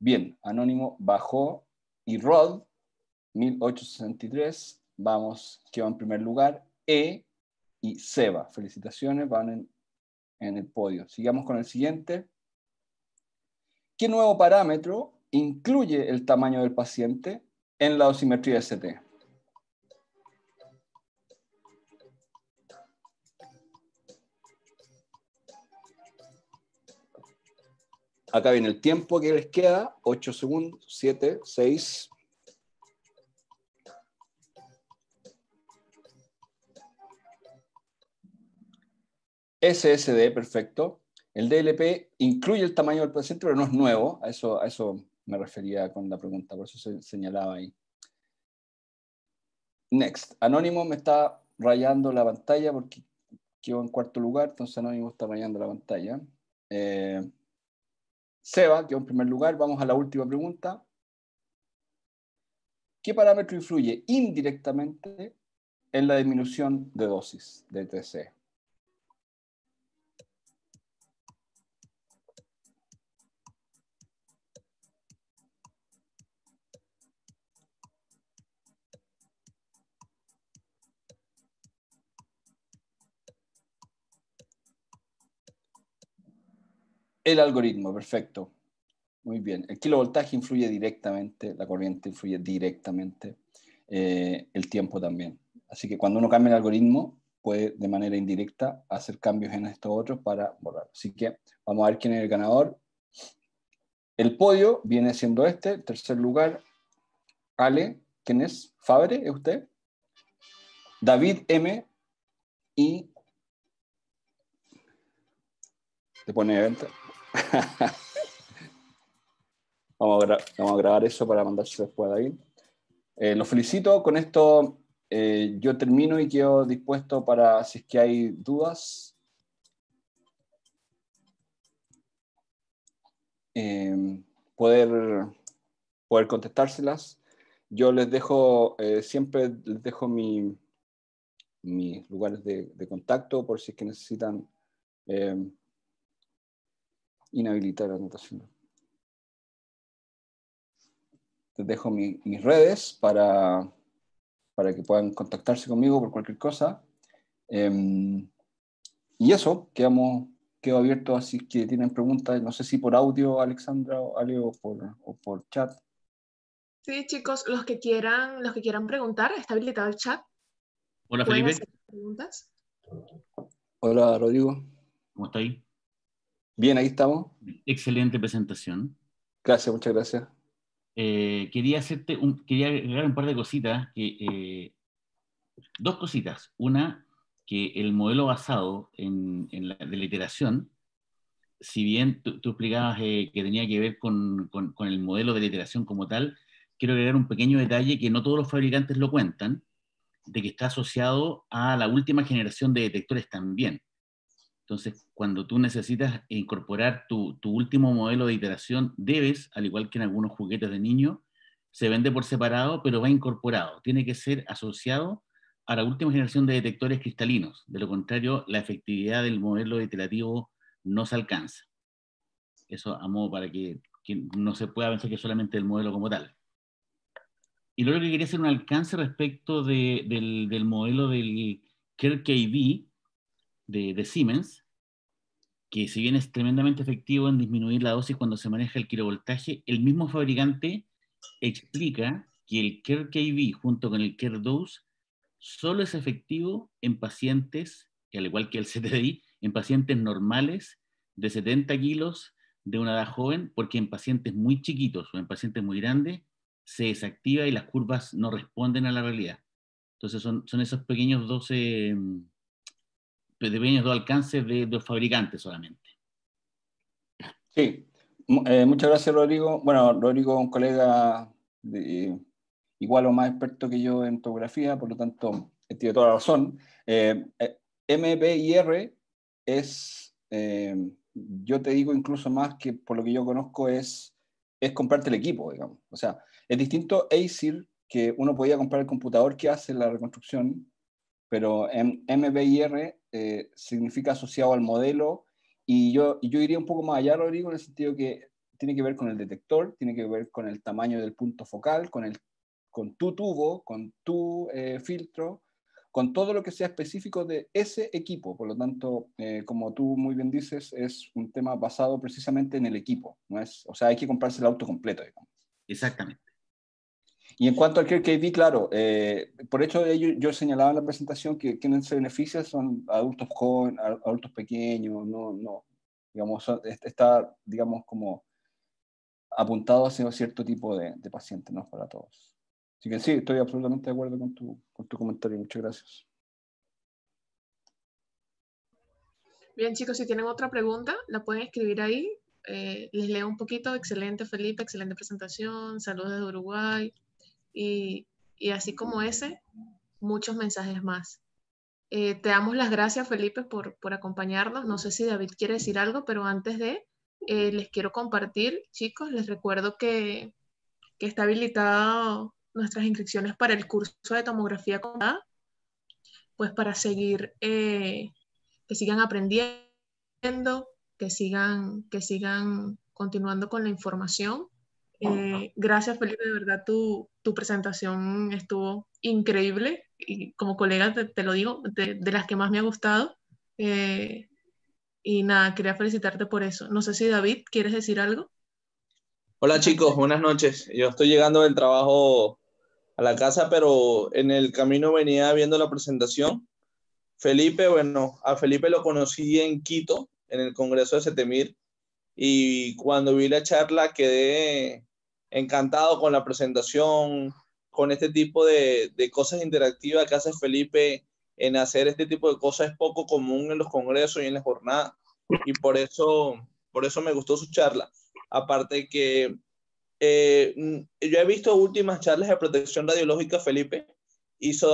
S1: Bien, Anónimo bajó y Rod, 1863, vamos, que va en primer lugar, E y Seba. Felicitaciones, van en, el podio. Sigamos con el siguiente. ¿Qué nuevo parámetro incluye el tamaño del paciente en la dosimetría ST? Acá viene el tiempo que les queda, 8 segundos, 7, 6, SSD, perfecto. El DLP incluye el tamaño del presente, pero no es nuevo. A eso, eso me refería con la pregunta, por eso se señalaba ahí. Next. Anónimo me está rayando la pantalla porque quedó en cuarto lugar, entonces Anónimo está rayando la pantalla. Eh, Seba que en primer lugar. Vamos a la última pregunta. ¿Qué parámetro influye indirectamente en la disminución de dosis de TC? El algoritmo, perfecto. Muy bien. El kilovoltaje influye directamente, la corriente influye directamente, eh, el tiempo también. Así que cuando uno cambia el algoritmo, puede de manera indirecta hacer cambios en estos otros para borrar. Así que vamos a ver quién es el ganador. El podio viene siendo este, tercer lugar, Ale, ¿quién es? Fabre, ¿es usted? David M. Y... Te pone vamos, a grabar eso para mandárselo después a David. Eh, los felicito. Con esto eh, yo termino y quedo dispuesto para si es que hay dudas. Eh, poder, poder contestárselas. Yo les dejo, siempre les dejo mi, mis lugares de, contacto por si es que necesitan inhabilitar la anotación. Les dejo mis redes para, para que puedan contactarse conmigo por cualquier cosa. Em, y eso, quedamos, quedo abierto así que tienen preguntas, no sé si por audio, Alexandra o Ale, o por, por chat.
S4: Sí, chicos, los que quieran, los que quieran preguntar, está habilitado el chat.
S2: Hola, Felipe. Hola, Rodrigo. ¿Cómo está ahí? Bien, ahí estamos. Excelente presentación. Gracias, muchas gracias. Eh, quería hacerte quería agregar un par de cositas, eh, dos cositas. Una, que el modelo basado en, la, de si bien tú, explicabas eh, que tenía que ver con, el modelo de la como tal, quiero agregar un pequeño detalle que no todos los fabricantes lo cuentan, de que está asociado a la última generación de detectores también. Entonces, cuando tú necesitas incorporar tu, último modelo de iteración, debes, al igual que en algunos juguetes de niño, se vende por separado, pero va incorporado. Tiene que ser asociado a la última generación de detectores cristalinos. De lo contrario, la efectividad del modelo iterativo no se alcanza. Eso a modo para que, no se pueda pensar que solamente el modelo como tal. Y luego que quería hacer un alcance respecto del, modelo del Kerr KD de Siemens, que si bien es tremendamente efectivo en disminuir la dosis cuando se maneja el kilovoltaje, el mismo fabricante explica que el Care junto con el Care Dose solo es efectivo en pacientes, al igual que el CTDI, en pacientes normales de 70 kilos de una edad joven, porque en pacientes muy chiquitos o en pacientes muy grandes se desactiva y las curvas no responden a la realidad. Entonces son esos pequeños 12 de dos alcances de, de, los fabricantes solamente. Sí,
S1: eh, muchas gracias Rodrigo. Bueno, Rodrigo es un colega igual o más experto que yo en topografía, por lo tanto, tiene toda la razón. Eh, eh MBIR es, eh, yo te digo incluso más que por lo que yo conozco, es, es comprarte el equipo, digamos. O sea, es distinto ACIR, que uno podía comprar el computador que hace la reconstrucción, pero en MBIR eh, significa asociado al modelo. Y yo, yo iría un poco más allá, Rodrigo, en el sentido que tiene que ver con el detector, tiene que ver con el tamaño del punto focal, con, el, con tu tubo, con tu eh, filtro, con todo lo que sea específico de ese equipo. Por lo tanto, eh, como tú muy bien dices, es un tema basado precisamente en el equipo. ¿no es? O sea, hay que comprarse el auto completo. Exactamente. Y en cuanto al vi claro, eh, por hecho yo señalaba en la presentación que quienes se benefician son adultos jóvenes, adultos pequeños, no, no, digamos, está, digamos, como apuntado hacia cierto tipo de, de pacientes, no para todos. Así que sí, estoy absolutamente de acuerdo con tu, comentario. Muchas gracias.
S4: Bien, chicos, si tienen otra pregunta, la pueden escribir ahí. Eh, les leo un poquito. Excelente, Felipe, excelente presentación. Saludos de Uruguay. Y, así como ese, muchos mensajes más. Eh, te damos las gracias, Felipe, por, acompañarnos. No sé si David quiere decir algo, pero antes de, eh, les quiero compartir, chicos, les recuerdo que, que está habilitado nuestras inscripciones para el curso de tomografía pues para seguir, eh, que sigan aprendiendo, que sigan, que sigan continuando con la información eh, gracias, Felipe, de verdad tu, tu, presentación estuvo increíble y como colega te, lo digo, de, de, las que más me ha gustado. Eh, y nada, quería felicitarte por eso. No sé si David, ¿quieres decir algo?
S3: Hola chicos, buenas noches. Yo estoy llegando del trabajo a la casa, pero en el camino venía viendo la presentación. Felipe, bueno, a Felipe lo conocí en Quito, en el Congreso de Setemir, y cuando vi la charla quedé encantado con la presentación, con este tipo de, cosas interactivas que hace Felipe en hacer este tipo de cosas es poco común en los congresos y en las jornadas. Y por eso, por eso me gustó su charla. Aparte que eh, yo he visto últimas charlas de protección radiológica, Felipe, y se,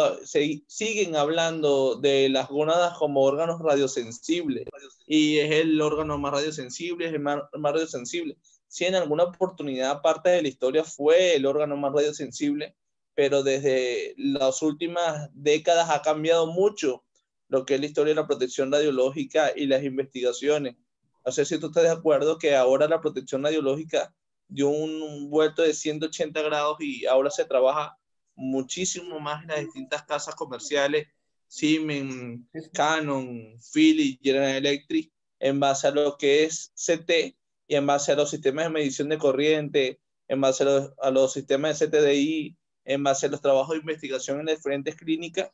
S3: siguen hablando de las gónadas como órganos radiosensibles. Y es el órgano más radiosensible, es el más radiosensible si en alguna oportunidad parte de la historia fue el órgano más radiosensible, pero desde las últimas décadas ha cambiado mucho lo que es la historia de la protección radiológica y las investigaciones. No sé si tú estás de acuerdo que ahora la protección radiológica dio un vuelto de 180 grados y ahora se trabaja muchísimo más en las distintas casas comerciales, Siemens, Canon, Philips, General Electric, en base a lo que es CT, y en base a los sistemas de medición de corriente, en base a los, sistemas de CTDI, en base a los trabajos de investigación en las diferentes clínicas.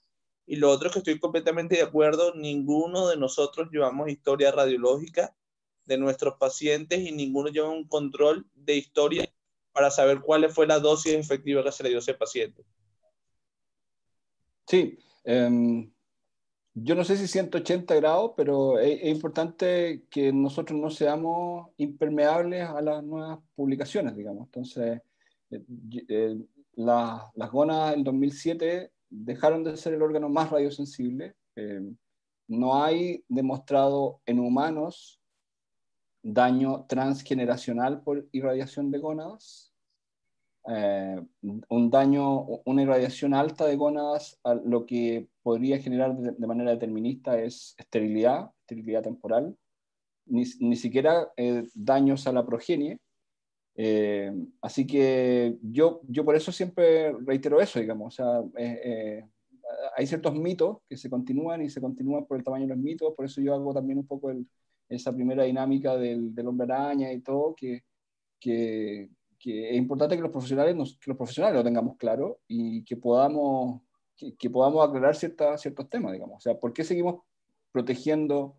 S3: Y lo otro es que estoy completamente de acuerdo, ninguno de nosotros llevamos historia radiológica de nuestros pacientes y ninguno lleva un control de historia para saber cuál fue la dosis efectiva que se le dio a ese paciente.
S1: Sí, em, yo no sé si 180 grados, pero es, importante que nosotros no seamos impermeables a las nuevas publicaciones, digamos. Entonces, eh, eh, las gónadas en 2007 dejaron de ser el órgano más radiosensible. Eh, no hay demostrado en humanos daño transgeneracional por irradiación de gónadas. Eh, un daño, una irradiación alta de gónadas, lo que podría generar de, manera determinista es esterilidad, esterilidad temporal, ni, siquiera eh, daños a la progenie. Eh, así que yo, yo por eso siempre reitero eso, digamos, o sea, hay ciertos mitos que se continúan y se continúan por el tamaño de los mitos, por eso yo hago también un poco esa primera dinámica del, del hombre araña y todo, que, que, que es importante que los profesionales, que los profesionales lo tengamos claro y que podamos, que, podamos aclarar ciertos temas, digamos. O sea, ¿por qué seguimos protegiendo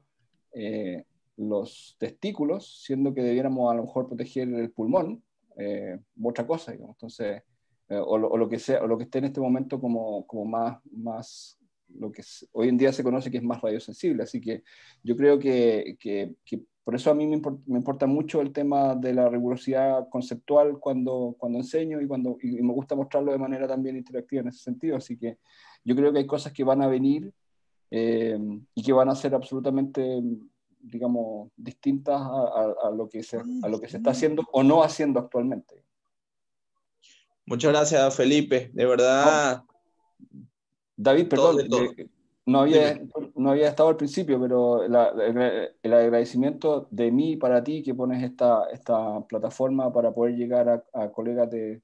S1: eh, los testículos, siendo que debiéramos a lo mejor proteger el pulmón eh, otra cosa, digamos? Entonces, eh, o, lo, que sea, lo que esté en este momento como, como más, más, lo que hoy en día se conoce que es más radiosensible. Así que yo creo que, que, que por eso a mí me, importa mucho el tema de la rigurosidad conceptual cuando, cuando enseño y, cuando, y me gusta mostrarlo de manera también interactiva en ese sentido. Así que yo creo que hay cosas que van a venir eh, y que van a ser absolutamente digamos, distintas a, lo que se, a lo que se está haciendo o no haciendo actualmente.
S3: Muchas gracias, Felipe. De verdad. David, perdón, eh, no había,
S1: no había estado al principio, pero el agradecimiento de mí para ti que pones esta, esta plataforma para poder llegar a, colegas de,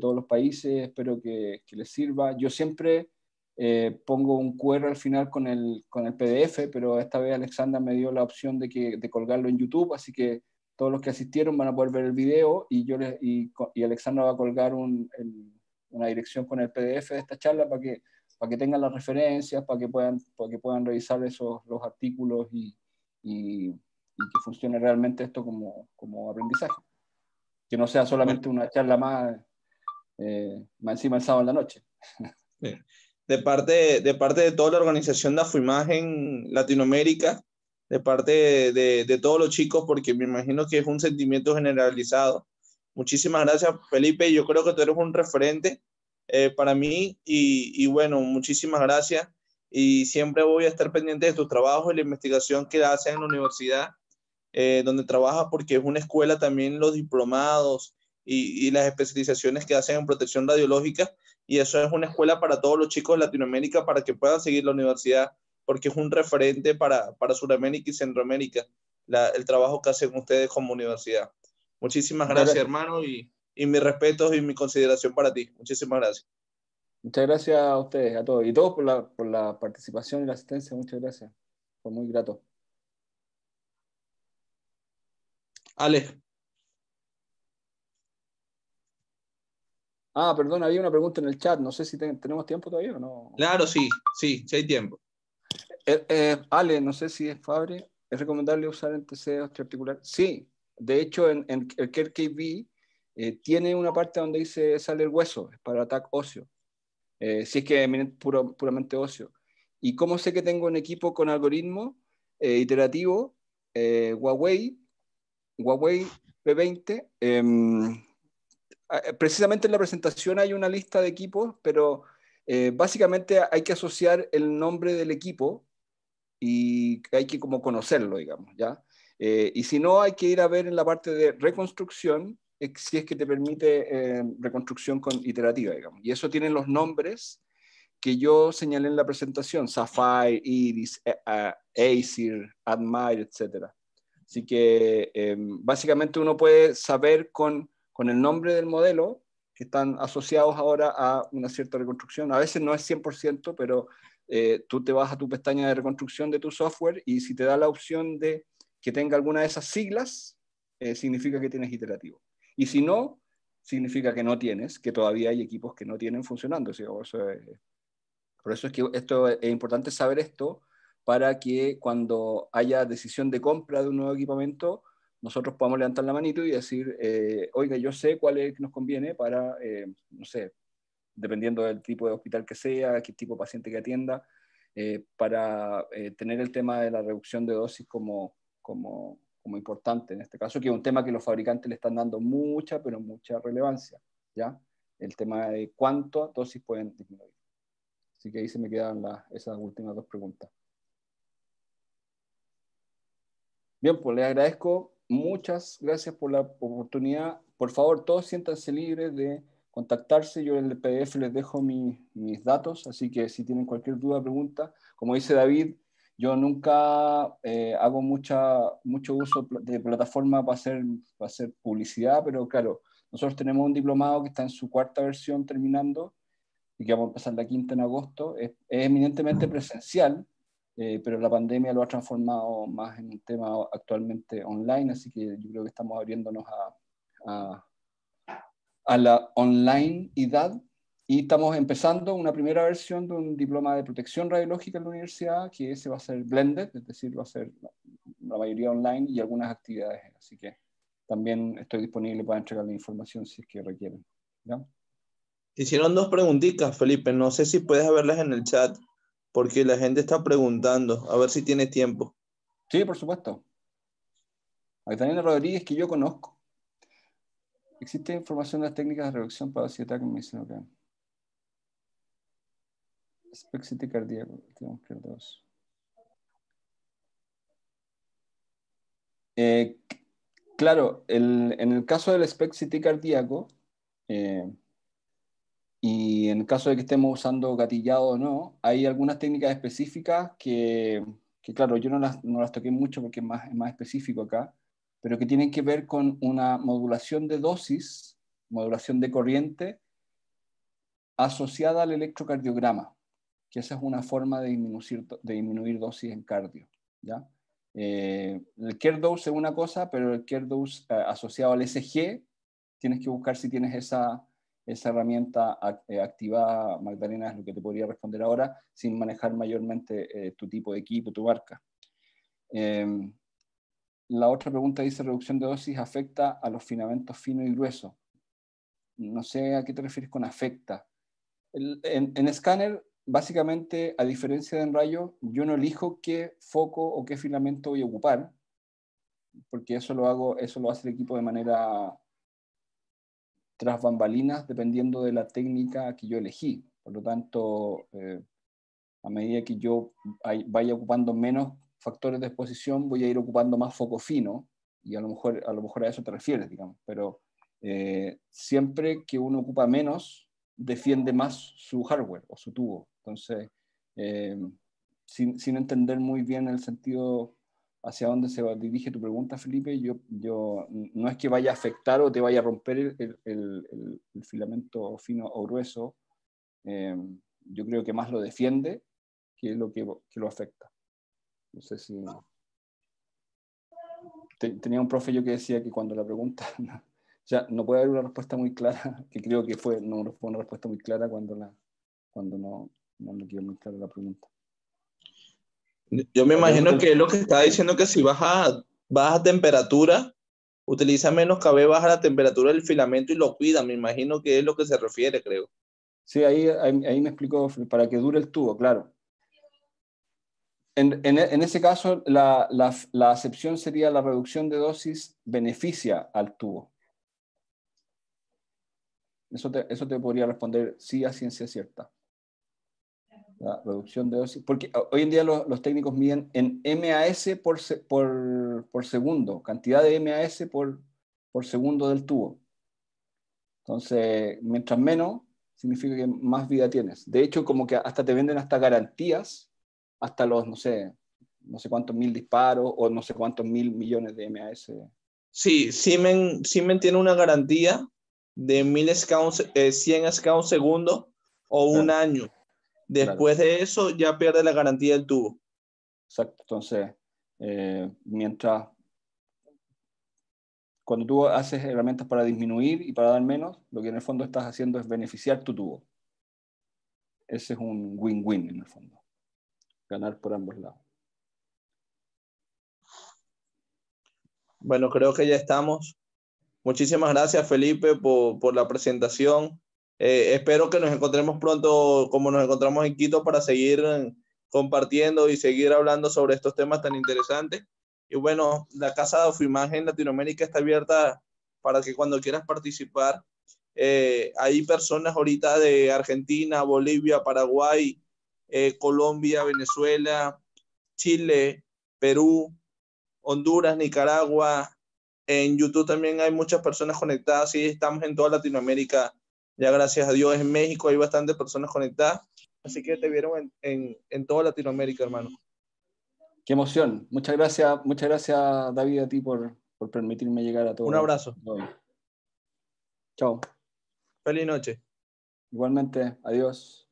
S1: todos los países, espero que, les sirva. Yo siempre eh, pongo un QR al final con el, con el PDF, pero esta vez Alexandra me dio la opción de, colgarlo en YouTube, así que todos los que asistieron van a poder ver el video y, yo Alexandra va a colgar una dirección con el PDF de esta charla para que para que tengan las referencias, para que puedan, para que puedan revisar esos, los artículos y, y, que funcione realmente esto como, como, aprendizaje.
S3: Que no sea solamente una charla más, eh, más encima el sábado en la noche. De parte, de parte de toda la organización de Afuimagen Latinoamérica, de parte de, de, de todos los chicos, porque me imagino que es un sentimiento generalizado. Muchísimas gracias, Felipe. Yo creo que tú eres un referente eh, para mí y, bueno, muchísimas gracias y siempre voy a estar pendiente de tus trabajos y la investigación que haces en la universidad eh, donde trabajas porque es una escuela también los diplomados y, las especializaciones que hacen en protección radiológica y eso es una escuela para todos los chicos de Latinoamérica para que puedan seguir la universidad porque es un referente para, para Sudamérica y Centroamérica el trabajo que hacen ustedes como universidad. Muchísimas gracias, gracias. hermano, y y mis respetos y mi consideración para ti. Muchísimas gracias. Muchas gracias
S1: a ustedes, a todos, y todos por la, por la participación y la asistencia. Muchas gracias. Fue muy grato. Ale. Ah, perdón, había una pregunta en el chat. No sé si tenemos tiempo todavía o no. Claro, sí, sí, sí hay tiempo. Eh, eh Ale, no sé si es Fabre. ¿Es recomendable usar el este articular? Sí. De hecho, en, en el KB... Eh, tiene una parte donde dice sale el hueso, es para ataque ocio. Eh, si es que es puramente ocio. ¿Y cómo sé que tengo un equipo con algoritmo eh, iterativo? Huawei, Huawei P20, em, precisamente en la presentación hay una lista de equipos, pero básicamente hay que asociar el nombre del equipo y hay que como conocerlo, digamos, ¿ya? y si no, hay que ir a ver en la parte de reconstrucción eh, si es que te permite eh, reconstrucción con, iterativa, digamos. Y eso tienen los nombres que yo señalé en la presentación, Sapphire, Iris, Acer, Admire, etc. Así que em, básicamente uno puede saber con, con el nombre del modelo que están asociados ahora a una cierta reconstrucción. A veces no es 100%, pero eh, tú te vas a tu pestaña de reconstrucción de tu software y si te da la opción de que tenga alguna de esas siglas, significa que tienes iterativo. Y si no, significa que no tienes, que todavía hay equipos que no tienen funcionando. por eso es que esto, es importante saber esto para que cuando haya decisión de compra de un nuevo equipamiento, nosotros podamos levantar la manito y decir, eh, oiga, yo sé cuál es que nos conviene para, eh, no sé, dependiendo del tipo de hospital que sea, qué tipo de paciente que atienda, eh, para tener el tema de la reducción de dosis como, como, muy importante en este caso, que es un tema que los fabricantes le están dando mucha, pero mucha relevancia, ¿ya? El tema de cuánto dosis pueden disminuir. Así que ahí se me quedan las esas últimas dos preguntas. Bien, pues les agradezco. Muchas gracias por la oportunidad. Por favor, todos siéntanse libres de contactarse. Yo en el PDF les dejo mis datos, así que si tienen cualquier duda, pregunta, como dice David, yo nunca eh, hago mucha, mucho uso de plataforma para hacer, para hacer publicidad, pero claro, nosotros tenemos un diplomado que está en su cuarta versión terminando y que vamos a empezar la quinta en agosto. Es, eminentemente presencial, eh, pero la pandemia lo ha transformado más en un tema actualmente online, así que yo creo que estamos abriéndonos a, a, a la y estamos empezando una primera versión de un diploma de protección radiológica en la universidad, que ese va a ser blended, es decir, va a ser la mayoría online y algunas actividades. Así que también estoy disponible para entregar la información si es que requieren.
S3: Hicieron dos preguntitas, Felipe. No sé si puedes verlas en el chat, porque la gente está preguntando. A ver si tienes tiempo. Sí, por supuesto. también Rodríguez, que yo conozco.
S1: ¿Existe información de las técnicas de reducción para la que me dicen Espexity cardíaco, tenemos que dos. Eh, claro, el, en el caso del city cardíaco, eh, y en el caso de que estemos usando gatillado o no, hay algunas técnicas específicas que, que claro, yo no las, no las, toqué mucho porque es más, es más específico acá, pero que tienen que ver con una modulación de dosis, modulación de corriente, asociada al electrocardiograma que esa es una forma de disminuir, de disminuir dosis en cardio. ¿ya? Eh, el care dose es una cosa, pero el care dose eh, asociado al SG, tienes que buscar si tienes esa, esa herramienta eh, activada, Magdalena, es lo que te podría responder ahora, sin manejar mayormente tu tipo de equipo, tu barca. Em, la otra pregunta dice, ¿reducción de dosis afecta a los filamentos finos y gruesos? No sé a qué te refieres con afecta. en, en Scanner básicamente, a diferencia de en yo no elijo qué foco o qué filamento voy a ocupar, porque eso lo hago, eso lo hace el equipo de manera tras bambalinas, dependiendo de la técnica que yo elegí. Por lo tanto, eh, a medida que yo vaya ocupando menos factores de exposición, voy a ir ocupando más foco fino, y a lo mejor a, lo mejor a eso te refieres, digamos, pero eh, siempre que uno ocupa menos, defiende más su hardware o su tubo. Entonces, eh, sin, entender muy bien el sentido hacia dónde se dirige tu pregunta, Felipe, yo, yo no es que vaya a afectar o te vaya a romper el, filamento fino o grueso, eh, yo creo que más lo defiende que lo que, lo afecta. No sé si... Tenía un profe yo que decía que cuando la pregunta ya no puede haber una respuesta muy clara, que creo que fue, no, fue una respuesta muy clara cuando, la, cuando
S3: no, no me la pregunta. Yo me imagino que es lo que estaba diciendo que si baja, baja temperatura, utiliza menos KB, baja la temperatura del filamento y lo cuida. Me imagino que es lo que se refiere, creo.
S1: Sí, ahí, ahí, me explicó, para que dure el tubo, claro. En, ese caso, la, acepción sería la reducción de dosis beneficia al tubo. Eso eso te podría responder sí a ciencia cierta. La reducción de dosis. Porque hoy en día los, técnicos miden en MAS por, por, por, segundo, cantidad de MAS por, por segundo del tubo. Entonces, mientras menos, significa que más vida tienes. De hecho, como que hasta te venden hasta garantías, hasta los, no sé, no sé cuántos mil disparos
S3: o no sé cuántos mil millones de MAS. Sí, Siemens, Siemens tiene una garantía de mil scouts, eh, 100 scouts segundo o un ah. año. Después de eso ya pierde la garantía del tubo. Exacto. Entonces,
S1: eh, mientras cuando tú haces herramientas para disminuir y para dar menos, lo que en el fondo estás haciendo es beneficiar tu tubo. Ese
S3: es un win-win en el fondo. Ganar por ambos lados. Bueno, creo que ya estamos. Muchísimas gracias, Felipe, por, por la presentación. Eh, espero que nos encontremos pronto como nos encontramos en Quito para seguir eh, compartiendo y seguir hablando sobre estos temas tan interesantes. Y bueno, la Casa de Ofimagen Latinoamérica está abierta para que cuando quieras participar, eh, hay personas ahorita de Argentina, Bolivia, Paraguay, Colombia, Venezuela, Chile, Perú, Honduras, Nicaragua. En YouTube también hay muchas personas conectadas y estamos en toda Latinoamérica ya gracias a Dios en México hay bastantes personas conectadas. Así que te vieron en, toda Latinoamérica, hermano.
S1: Qué emoción. Muchas gracias, muchas gracias David a ti por, permitirme llegar a todos. Un abrazo. Chao. Feliz noche. Igualmente, adiós.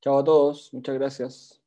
S1: Chao a todos, muchas gracias.